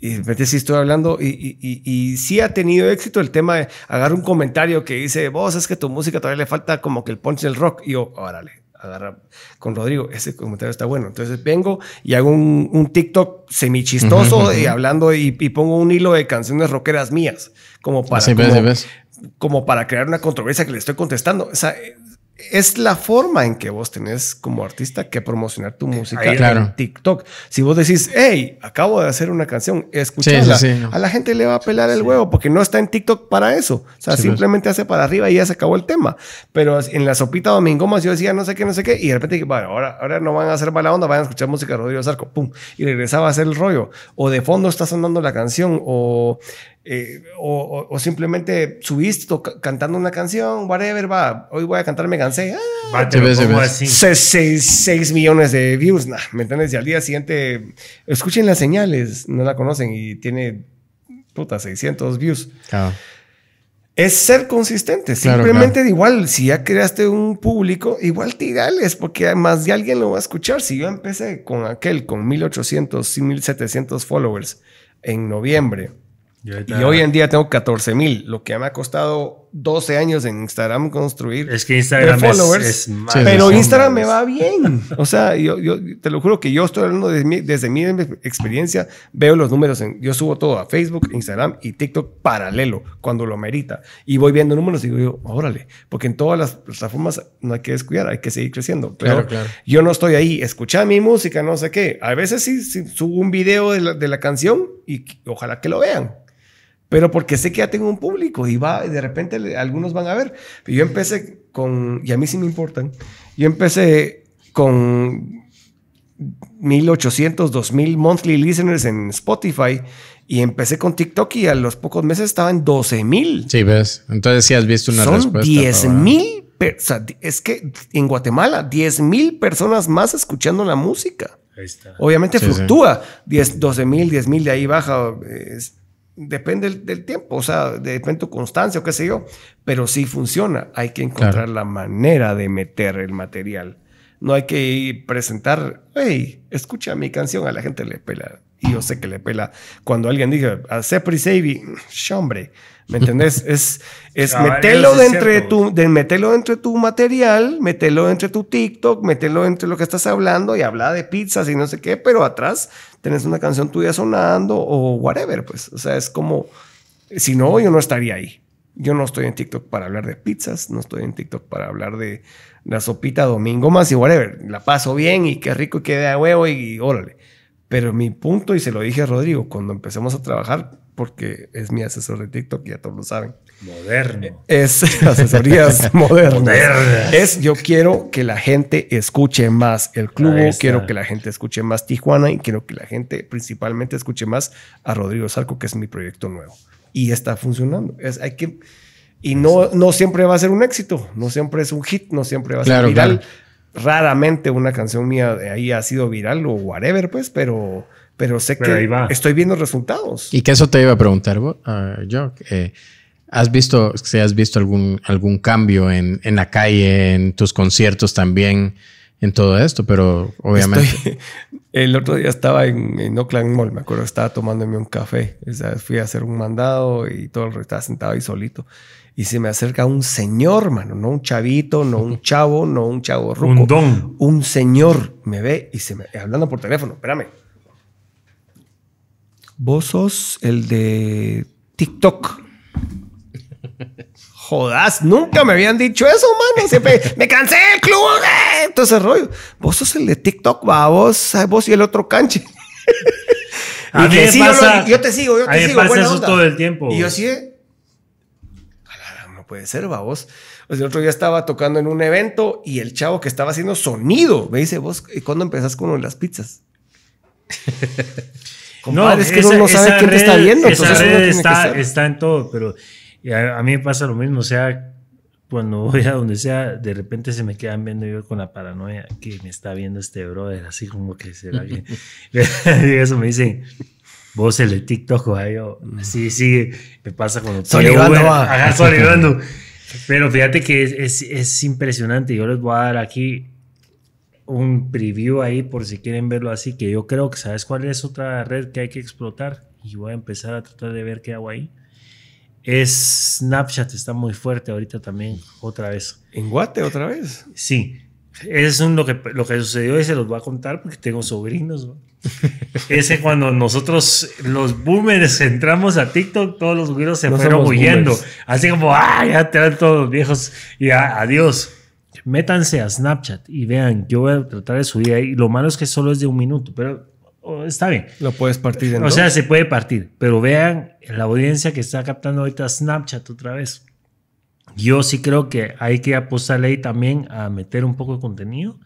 repente sí estoy hablando y, y, sí ha tenido éxito el tema de agarrar un comentario que dice, vos es que tu música todavía le falta como que el punch del rock. Y yo, órale, agarra con Rodrigo, ese comentario está bueno. Entonces vengo y hago un, un TikTok semi chistoso y hablando y, pongo un hilo de canciones rockeras mías, como para... Así ves como para crear una controversia que le estoy contestando. O sea, es la forma en que vos tenés como artista que promocionar tu eh, música en TikTok. Si vos decís, hey, acabo de hacer una canción, escúchala. a la gente le va a pelar el huevo porque no está en TikTok para eso. O sea, pues. simplemente hace para arriba y ya se acabó el tema. Pero en la sopita domingo más yo decía no sé qué, no sé qué, y de repente bueno, ahora, ahora no van a hacer mala onda, van a escuchar música de Rodrigo Zarco, pum, y regresaba a hacer el rollo. O de fondo está sonando la canción, o eh, o, simplemente subiste cantando una canción, whatever, va, hoy voy a cantar Me Gansé. Ah, 6, millones de views, nah, ¿me entiendes? Y al día siguiente, escuchen las señales, no la conocen y tiene, puta, 600 views. Es ser consistente, simplemente igual, si ya creaste un público, igual tirales, porque además de alguien lo va a escuchar. Si yo empecé con aquel, con 1800, 1700 followers en noviembre, y, hoy en día tengo 14 mil, lo que me ha costado 12 años en Instagram construir. Es que Instagram es, Pero Instagram me va bien. O sea, yo, te lo juro que yo estoy hablando de desde mi experiencia, veo los números. En, yo subo todo a Facebook, Instagram y TikTok paralelo cuando lo merita. Y voy viendo números y digo, órale, porque en todas las plataformas no hay que descuidar, hay que seguir creciendo. claro, yo no estoy ahí, escucha mi música, no sé qué. A veces sí, subo un video de la canción y ojalá que lo vean pero porque sé que ya tengo un público y va, de repente algunos van a ver. Yo empecé con, y a mí sí me importan, yo empecé con 1800, 2000 monthly listeners en Spotify y empecé con TikTok y a los pocos meses estaba en 12000. Sí, ves. Entonces sí has visto una respuesta. Son 10.000. o sea, es que en Guatemala 10.000 personas más escuchando la música. Ahí está. Obviamente fluctúa, 12.000, 10, 12 mil, de ahí baja. Eh, depende del, tiempo, o sea, depende de tu constancia o qué sé yo, pero sí funciona. Hay que encontrar la manera de meter el material. No hay que presentar, hey, escucha mi canción, a la gente le pela. Y yo sé que le pela. Cuando alguien dice, a Sepri Sevi, hombre, ¿Me entendés? Es, es meterlo, de entre tu, de entre tu material, meterlo entre tu TikTok, meterlo entre lo que estás hablando y habla de pizzas y no sé qué, pero atrás tenés una canción tuya sonando o whatever, pues. O sea, es como, si no, yo no estaría ahí. Yo no estoy en TikTok para hablar de pizzas, no estoy en TikTok para hablar de la sopita domingo más y whatever. La paso bien y qué rico y queda huevo y, y órale. Pero mi punto, y se lo dije a Rodrigo, cuando empecemos a trabajar, porque es mi asesor de TikTok, ya todos lo saben. Moderno. Es asesorías modernas. Modernas. Es yo quiero que la gente escuche más el club, quiero que la gente escuche más Tijuana y quiero que la gente principalmente escuche más a Rodrigo Sarco, que es mi proyecto nuevo. Y está funcionando. Es, hay que, y no, no siempre va a ser un éxito, no siempre es un hit, no siempre va a ser viral. Raramente una canción mía de ahí ha sido viral o whatever, pues, pero pero sé que estoy viendo resultados. Y que eso te iba a preguntar, yo. Ah, eh, ¿Has visto, si has visto algún, algún cambio en, la calle, en tus conciertos también, en todo esto? Pero obviamente. el otro día estaba en, Oakland Mall, me acuerdo, estaba tomándome un café. fui a hacer un mandado y todo el resto estaba sentado ahí solito. Y se me acerca un señor, mano, no un chavito, no un chavo, no un chavo ruco. Un don. Un señor me ve y se me, hablando por teléfono, espérame, Vos sos el de TikTok. Jodas, nunca me habían dicho eso, mano. me cansé del club, Entonces eh", rollo. Vos sos el de TikTok, va, vos, vos y el otro canche. yo, te sigo, yo te sigo. todo el tiempo. Y yo así, eh, no puede ser, va, vos. el otro día estaba tocando en un evento y el chavo que estaba haciendo sonido me dice, vos, ¿y ¿cuándo empezás con las pizzas? no, es que esa, no, sabe quién te está viendo. entonces está, está, en todo, pero a, mí me pasa lo mismo. O sea, cuando voy a donde sea, de repente se me quedan viendo yo con la paranoia que me está viendo este brother, así como que será que. y eso me dicen. Vos el de TikTok, o yo, mm. sí, sí, me pasa cuando estoy Pero fíjate que es, es impresionante. Yo les voy a dar aquí un preview ahí por si quieren verlo así, que yo creo que sabes cuál es otra red que hay que explotar y voy a empezar a tratar de ver qué hago ahí. Es Snapchat, está muy fuerte ahorita también, otra vez. ¿En Guate otra vez? Sí, es un, lo, que, lo que sucedió y se los voy a contar porque tengo sobrinos. Ese cuando nosotros los boomers entramos a TikTok, todos los güeros se fueron huyendo. Así como, ah, ya te dan todos los viejos y adiós métanse a Snapchat y vean, yo voy a tratar de subir ahí. Lo malo es que solo es de un minuto, pero está bien. Lo puedes partir en O sea, se puede partir, pero vean la audiencia que está captando ahorita Snapchat otra vez. Yo sí creo que hay que apostarle ahí también a meter un poco de contenido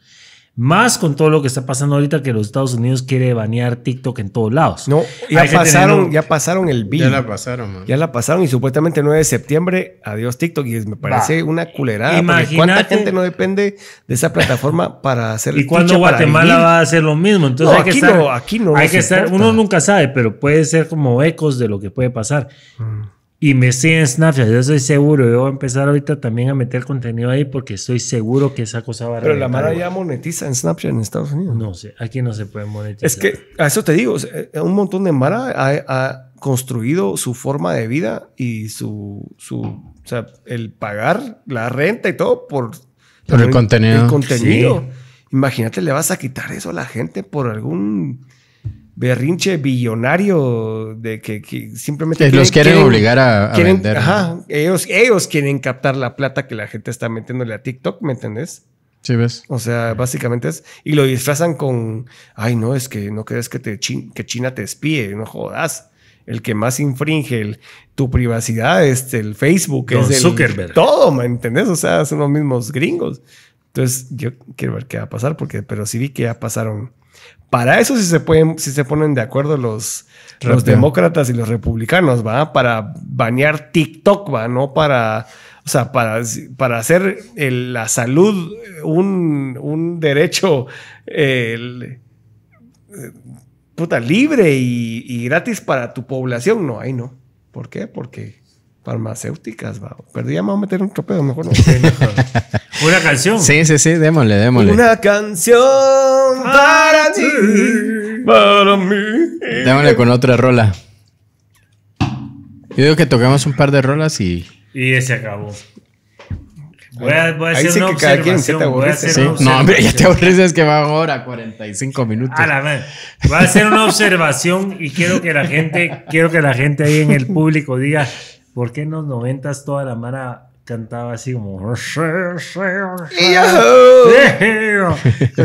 más con todo lo que está pasando ahorita que los Estados Unidos quiere banear TikTok en todos lados. No, ya pasaron, ya pasaron el bill. Ya la pasaron, Ya la pasaron y supuestamente el 9 de septiembre, adiós TikTok. Y me parece una culerada. Imagínate. ¿Cuánta gente no depende de esa plataforma para hacer ¿Y cuándo Guatemala va a hacer lo mismo? Entonces hay que aquí estar, no, aquí no Hay que estar, uno nunca sabe, pero puede ser como ecos de lo que puede pasar. Mm. Y me estoy en Snapchat, yo estoy seguro, yo voy a empezar ahorita también a meter contenido ahí porque estoy seguro que esa cosa va a Pero la Mara ya monetiza en Snapchat en Estados Unidos. No sé, aquí no se puede monetizar. Es que, a eso te digo, eh, un montón de Mara ha, construido su forma de vida y su, su, o sea, el pagar la renta y todo por, por el contenido. contenido. Imagínate, le vas a quitar eso a la gente por algún berrinche billonario de que, simplemente... los quieren, obligar a, vender. Ajá, ellos, ellos quieren captar la plata que la gente está metiéndole a TikTok, ¿me entendés? Sí, ves. O sea, básicamente es. Y lo disfrazan con. Ay, no, es que no crees que, te que China te espíe, no jodas. El que más infringe tu privacidad es el Facebook, es el Zuckerberg. Todo, ¿me entendés? O sea, son los mismos gringos. Entonces, yo quiero ver qué va a pasar, porque, pero sí vi que ya pasaron para eso si se, pueden, se ponen de acuerdo los, los demócratas y los republicanos, ¿va? Para banear TikTok, ¿va? No para... O sea, para, para hacer la salud un, un derecho eh, puta, libre y, y, gratis para tu población. No, ahí no. ¿Por qué? Porque farmacéuticas, va. Pero ya me voy a meter un tropeo, mejor no. Una canción. Sí, sí, sí, démosle, démosle. Una canción ah, para ti, para mí. Démosle con otra rola. Yo digo que toquemos un par de rolas y. Y se acabó. Voy a, hacer una observación. No, hombre, ya te aburriste, que va ahora 45 minutos. A la Voy a hacer una observación y quiero que la gente, quiero que la gente ahí en el público diga porque en los noventas toda la mara cantaba así como... o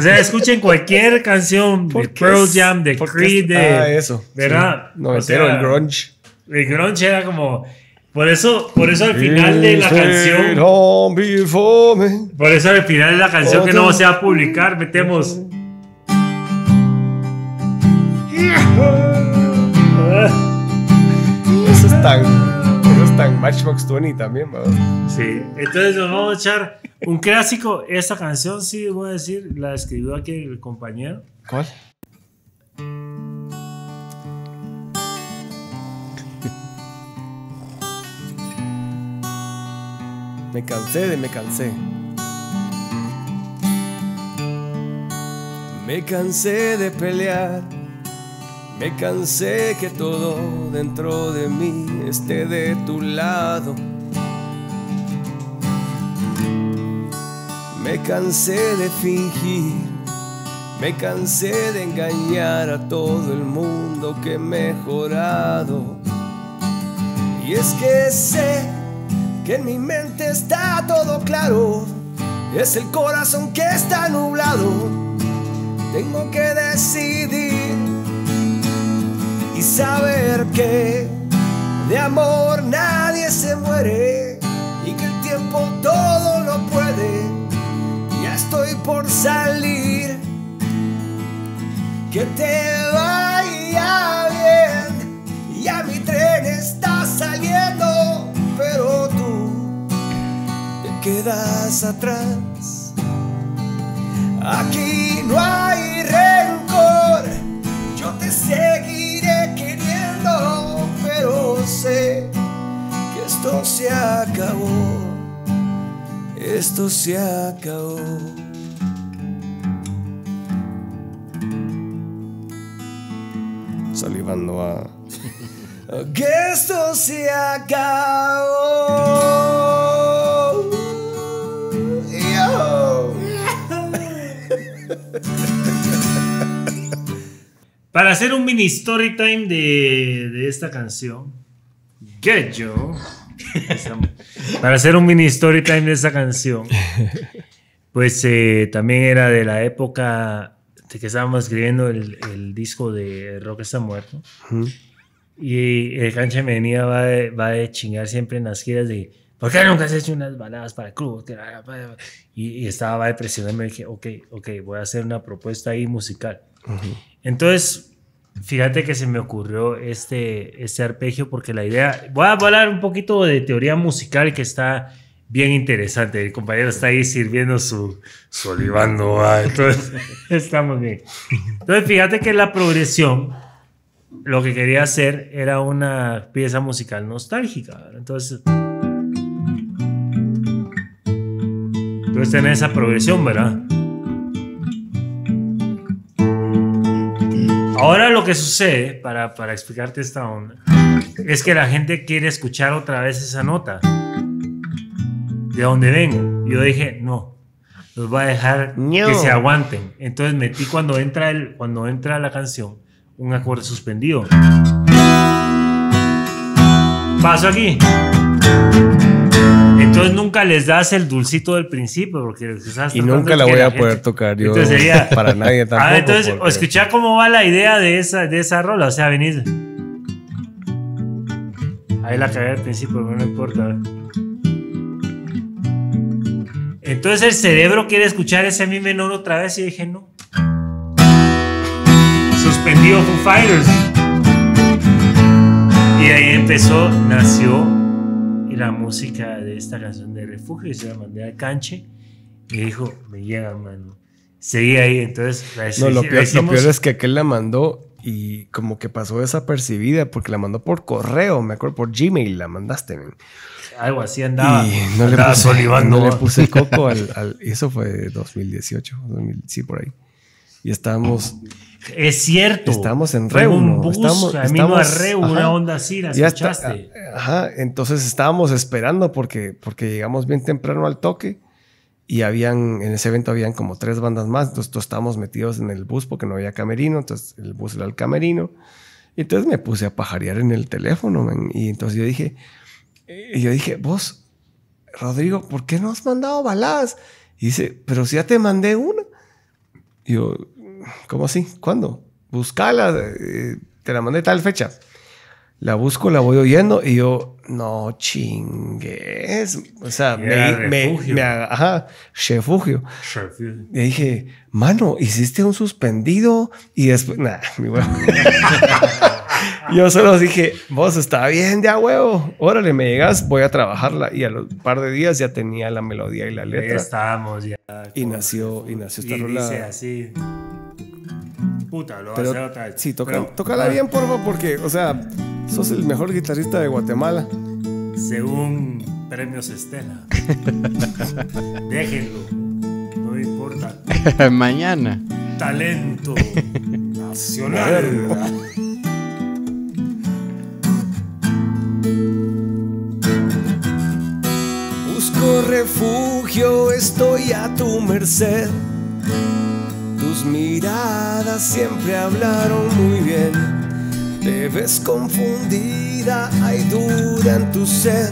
sea, escuchen cualquier canción de Pearl Jam, de Creed, de... Ah, eso. ¿Verdad? No, el grunge. El grunge era como... Por eso, por eso al final de la canción... Por eso al final de la canción que no oh, se va a publicar metemos... Eso es tan en Matchbox 20 también, ¿verdad? Sí, entonces nos vamos a echar un clásico. Esta canción, sí, voy a decir, la escribió aquí el compañero. ¿Cuál? Me cansé de me cansé. Me cansé de pelear me cansé que todo dentro de mí esté de tu lado. Me cansé de fingir, me cansé de engañar a todo el mundo que he mejorado. Y es que sé que en mi mente está todo claro, es el corazón que está nublado. Tengo que decidir y saber que de amor nadie se muere y que el tiempo todo lo puede. Ya estoy por salir, que te vaya bien, ya mi tren está saliendo, pero tú te quedas atrás. Aquí no hay rencor, yo te seguiré que esto se acabó, esto se acabó. Salivando a... que esto se acabó. Para hacer un mini story time de esta canción, yo Para hacer un mini story time de esa canción. Pues eh, también era de la época de que estábamos escribiendo el, disco de Rock está muerto. Y el cancha me venía, va de, chingar siempre en las giras de. ¿Por qué nunca has hecho unas baladas para el club? Y, estaba depresionado y me dije, ok, ok, voy a hacer una propuesta ahí musical. Entonces, Fíjate que se me ocurrió este, este arpegio porque la idea. Voy a hablar un poquito de teoría musical que está bien interesante. El compañero está ahí sirviendo su, su olivando. entonces, estamos bien. Entonces, fíjate que la progresión, lo que quería hacer era una pieza musical nostálgica. Entonces. Entonces, tener esa progresión, ¿verdad? Ahora lo que sucede, para, para explicarte esta onda, es que la gente quiere escuchar otra vez esa nota. De donde vengo. Yo dije, no, los voy a dejar que se aguanten. Entonces metí cuando entra, cuando entra la canción un acorde suspendido. Paso aquí. Entonces nunca les das el dulcito del principio porque ah, Y nunca la voy a poder tocar yo. para nadie ah, tampoco. Ah, entonces, cómo va la idea de esa, esa rola. O sea, venís. Ahí la cagué al principio, no importa. Entonces el cerebro quiere escuchar ese mi menor otra vez y dije no. Suspendido Foo Fighters. Y ahí empezó, nació la música de esta canción de refugio y se la mandé al canche y dijo, me llega, mano. Seguí ahí, entonces... no, lo peor, es que aquel la mandó y como que pasó desapercibida porque la mandó por correo, me acuerdo, por Gmail la mandaste. Algo así andaba. Y no, le puse, el coco al, Eso fue 2018, sí, por ahí. Y estábamos es cierto. Estamos en estamos, Reu, una onda así, la escuchaste. Ah, ajá, entonces estábamos esperando porque, porque llegamos bien temprano al toque y habían, en ese evento habían como tres bandas más, entonces todos estábamos metidos en el bus porque no había camerino, entonces el bus era el camerino. Y entonces me puse a pajarear en el teléfono, y entonces yo dije, yo dije, vos, Rodrigo, ¿por qué no has mandado baladas? Y dice, pero si ya te mandé una. yo, ¿Cómo así? ¿Cuándo? Buscala, eh, te la mandé tal fecha. La busco, la voy oyendo y yo, no chingues. O sea, me, refugio. me, ajá, refugio. Y dije, mano, hiciste un suspendido y después, nada, mi huevo. yo solo dije, vos está bien, ya huevo. Órale, me llegas, voy a trabajarla. Y a los par de días ya tenía la melodía y la letra. Ya estábamos, ya. Y nació, y nació esta y así puta, lo pero, a hacer otra vez. Sí, toca, tocala bien, porfa, porque, o sea, sos el mejor guitarrista de Guatemala. Según premios Estela. Déjenlo, no importa. Mañana. Talento nacional. Busco refugio, estoy a tu merced miradas siempre hablaron muy bien. Te ves confundida, hay duda en tu ser.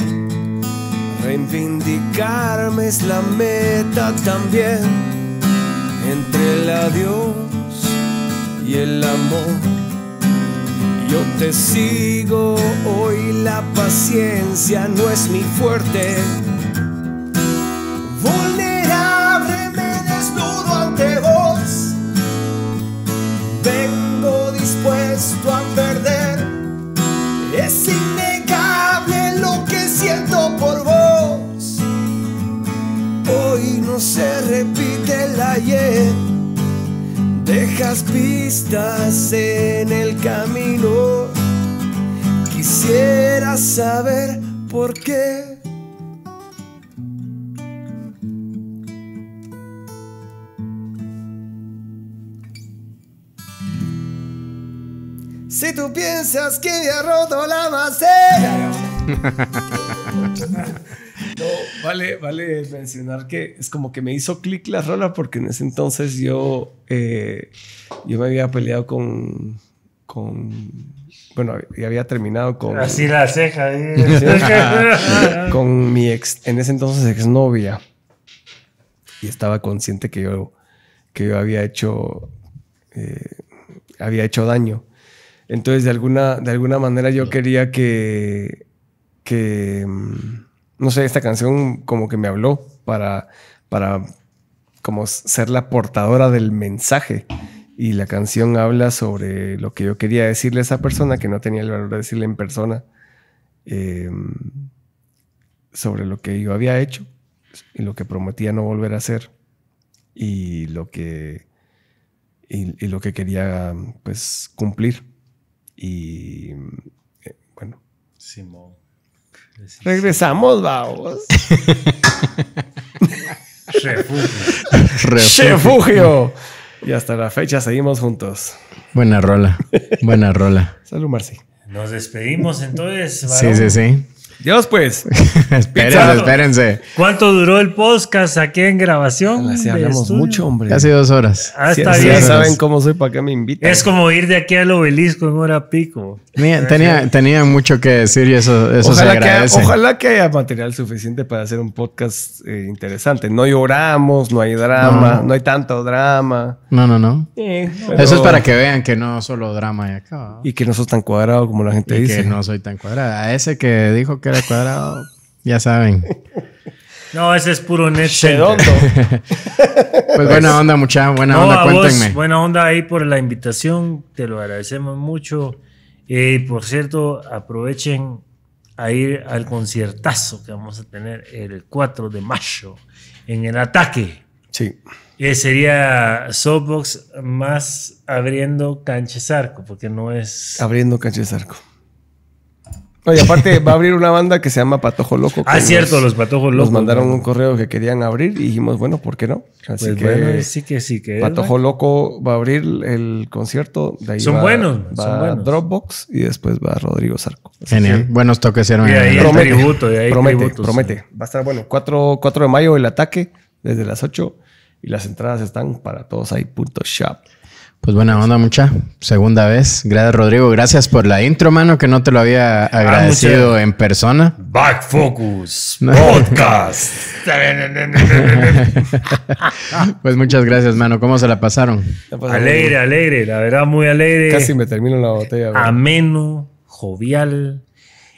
Reivindicarme es la meta también. Entre el adiós y el amor. Yo te sigo, hoy la paciencia no es mi fuerte. vengo dispuesto a perder. Es innegable lo que siento por vos. Hoy no se repite el ayer. Dejas pistas en el camino. Quisiera saber por qué. Si tú piensas que me ha roto la macera. no, vale, vale mencionar que es como que me hizo clic la rola porque en ese entonces yo, eh, yo me había peleado con, con bueno, y había terminado con. Así la ceja. con mi ex, en ese entonces exnovia. Y estaba consciente que yo, que yo había hecho. Eh, había hecho daño. Entonces, de alguna, de alguna manera yo quería que, mm, no sé, esta canción como que me habló para, para como ser la portadora del mensaje. Y la canción habla sobre lo que yo quería decirle a esa persona, que no tenía el valor de decirle en persona, em, sobre lo que yo había hecho y lo que prometía no volver a hacer y lo que, y, lo que quería pues, cumplir. Y eh, bueno. Regresamos, vamos. Refugio. Refugio. Y hasta la fecha seguimos juntos. Buena rola. Buena rola. Salud, Marci. Nos despedimos entonces. Sí, sí, sí. Dios, pues. espérense, espérense. ¿Cuánto duró el podcast aquí en grabación? Hace mucho, hombre. Casi dos horas. Ah, ya saben cómo soy, para que me invitan. Es como ir de aquí al obelisco en hora pico. Tenía, tenía, mucho que decir y eso, eso ojalá se agradece. Que, ojalá que haya material suficiente para hacer un podcast eh, interesante. No lloramos, no hay drama, no, hay tanto drama. No, no, no. Eso es para que vean que no solo drama hay acá. Y que no sos tan cuadrado como la gente y dice. Que no soy tan cuadrado. A ese que dijo que era cuadrado. Ya saben. No, ese es puro net. Redondo. pues buena onda, mucha buena onda, cuéntenme. buena onda ahí por la invitación, te lo agradecemos mucho. Y eh, por cierto, aprovechen a ir al conciertazo que vamos a tener el 4 de mayo en el ataque. Sí. Eh, sería Softbox más abriendo arco, porque no es. Abriendo arco. Y aparte va a abrir una banda que se llama Patojo Loco. Ah, cierto, los Patojo Locos. Nos mandaron un correo que querían abrir y dijimos, bueno, ¿por qué no? Así pues que, sí que sí que. Patojo Loco va a abrir el concierto. De ahí son va, buenos. Va son buenos. Dropbox y después va Rodrigo Sarco. Genial. Buenos toques eran. promete, promete, promete. Va a estar bueno. 4, 4 de mayo el ataque desde las 8 y las entradas están para todos ahí. Punto shop. Pues buena onda, mucha. Segunda vez. Gracias, Rodrigo. Gracias por la intro, mano, que no te lo había ah, agradecido en persona. Back Focus Podcast. pues muchas gracias, mano. ¿Cómo se la pasaron? Alegre, alegre. La verdad, muy alegre. Casi me termino la botella. Ameno, jovial,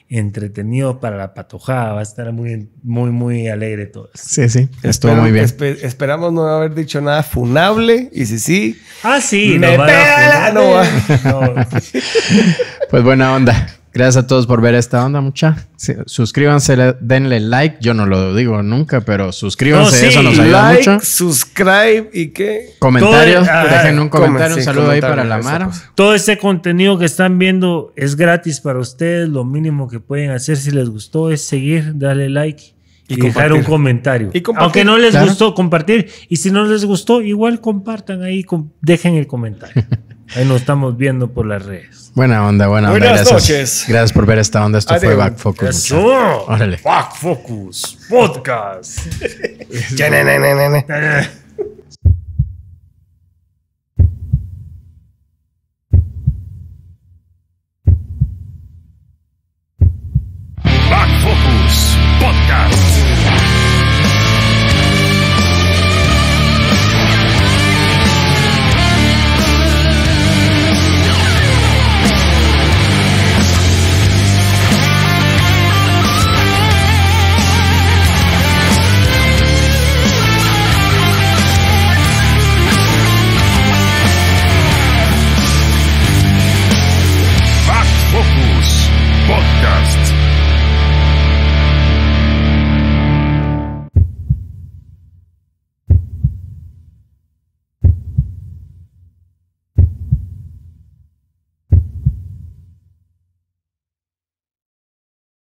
entretenido para la patojada. Va a estar muy, muy, muy alegre todo Sí, sí, estuvo muy bien. esperamos no haber dicho nada funable y si sí. Ah, sí, me no, pega no. Pues. pues buena onda. Gracias a todos por ver esta onda, mucha. Suscríbanse, denle like. Yo no lo digo nunca, pero suscríbanse, eso nos ayuda like, mucho. Subscribe y qué. Comentarios, ah, dejen un comentario, un saludo ahí para la Mara. Todo ese contenido que están viendo es gratis para ustedes. Lo mínimo que pueden hacer si les gustó es seguir, darle like y, dejar un comentario. Aunque no les gustó, compartir. Y si no les gustó, igual compartan ahí, dejen el comentario. Ahí nos estamos viendo por las redes. Buena onda, buena onda. Buenas gracias. noches. Gracias por ver esta onda. Esto fue Back Focus. Back Focus Podcast. Back Focus Podcast.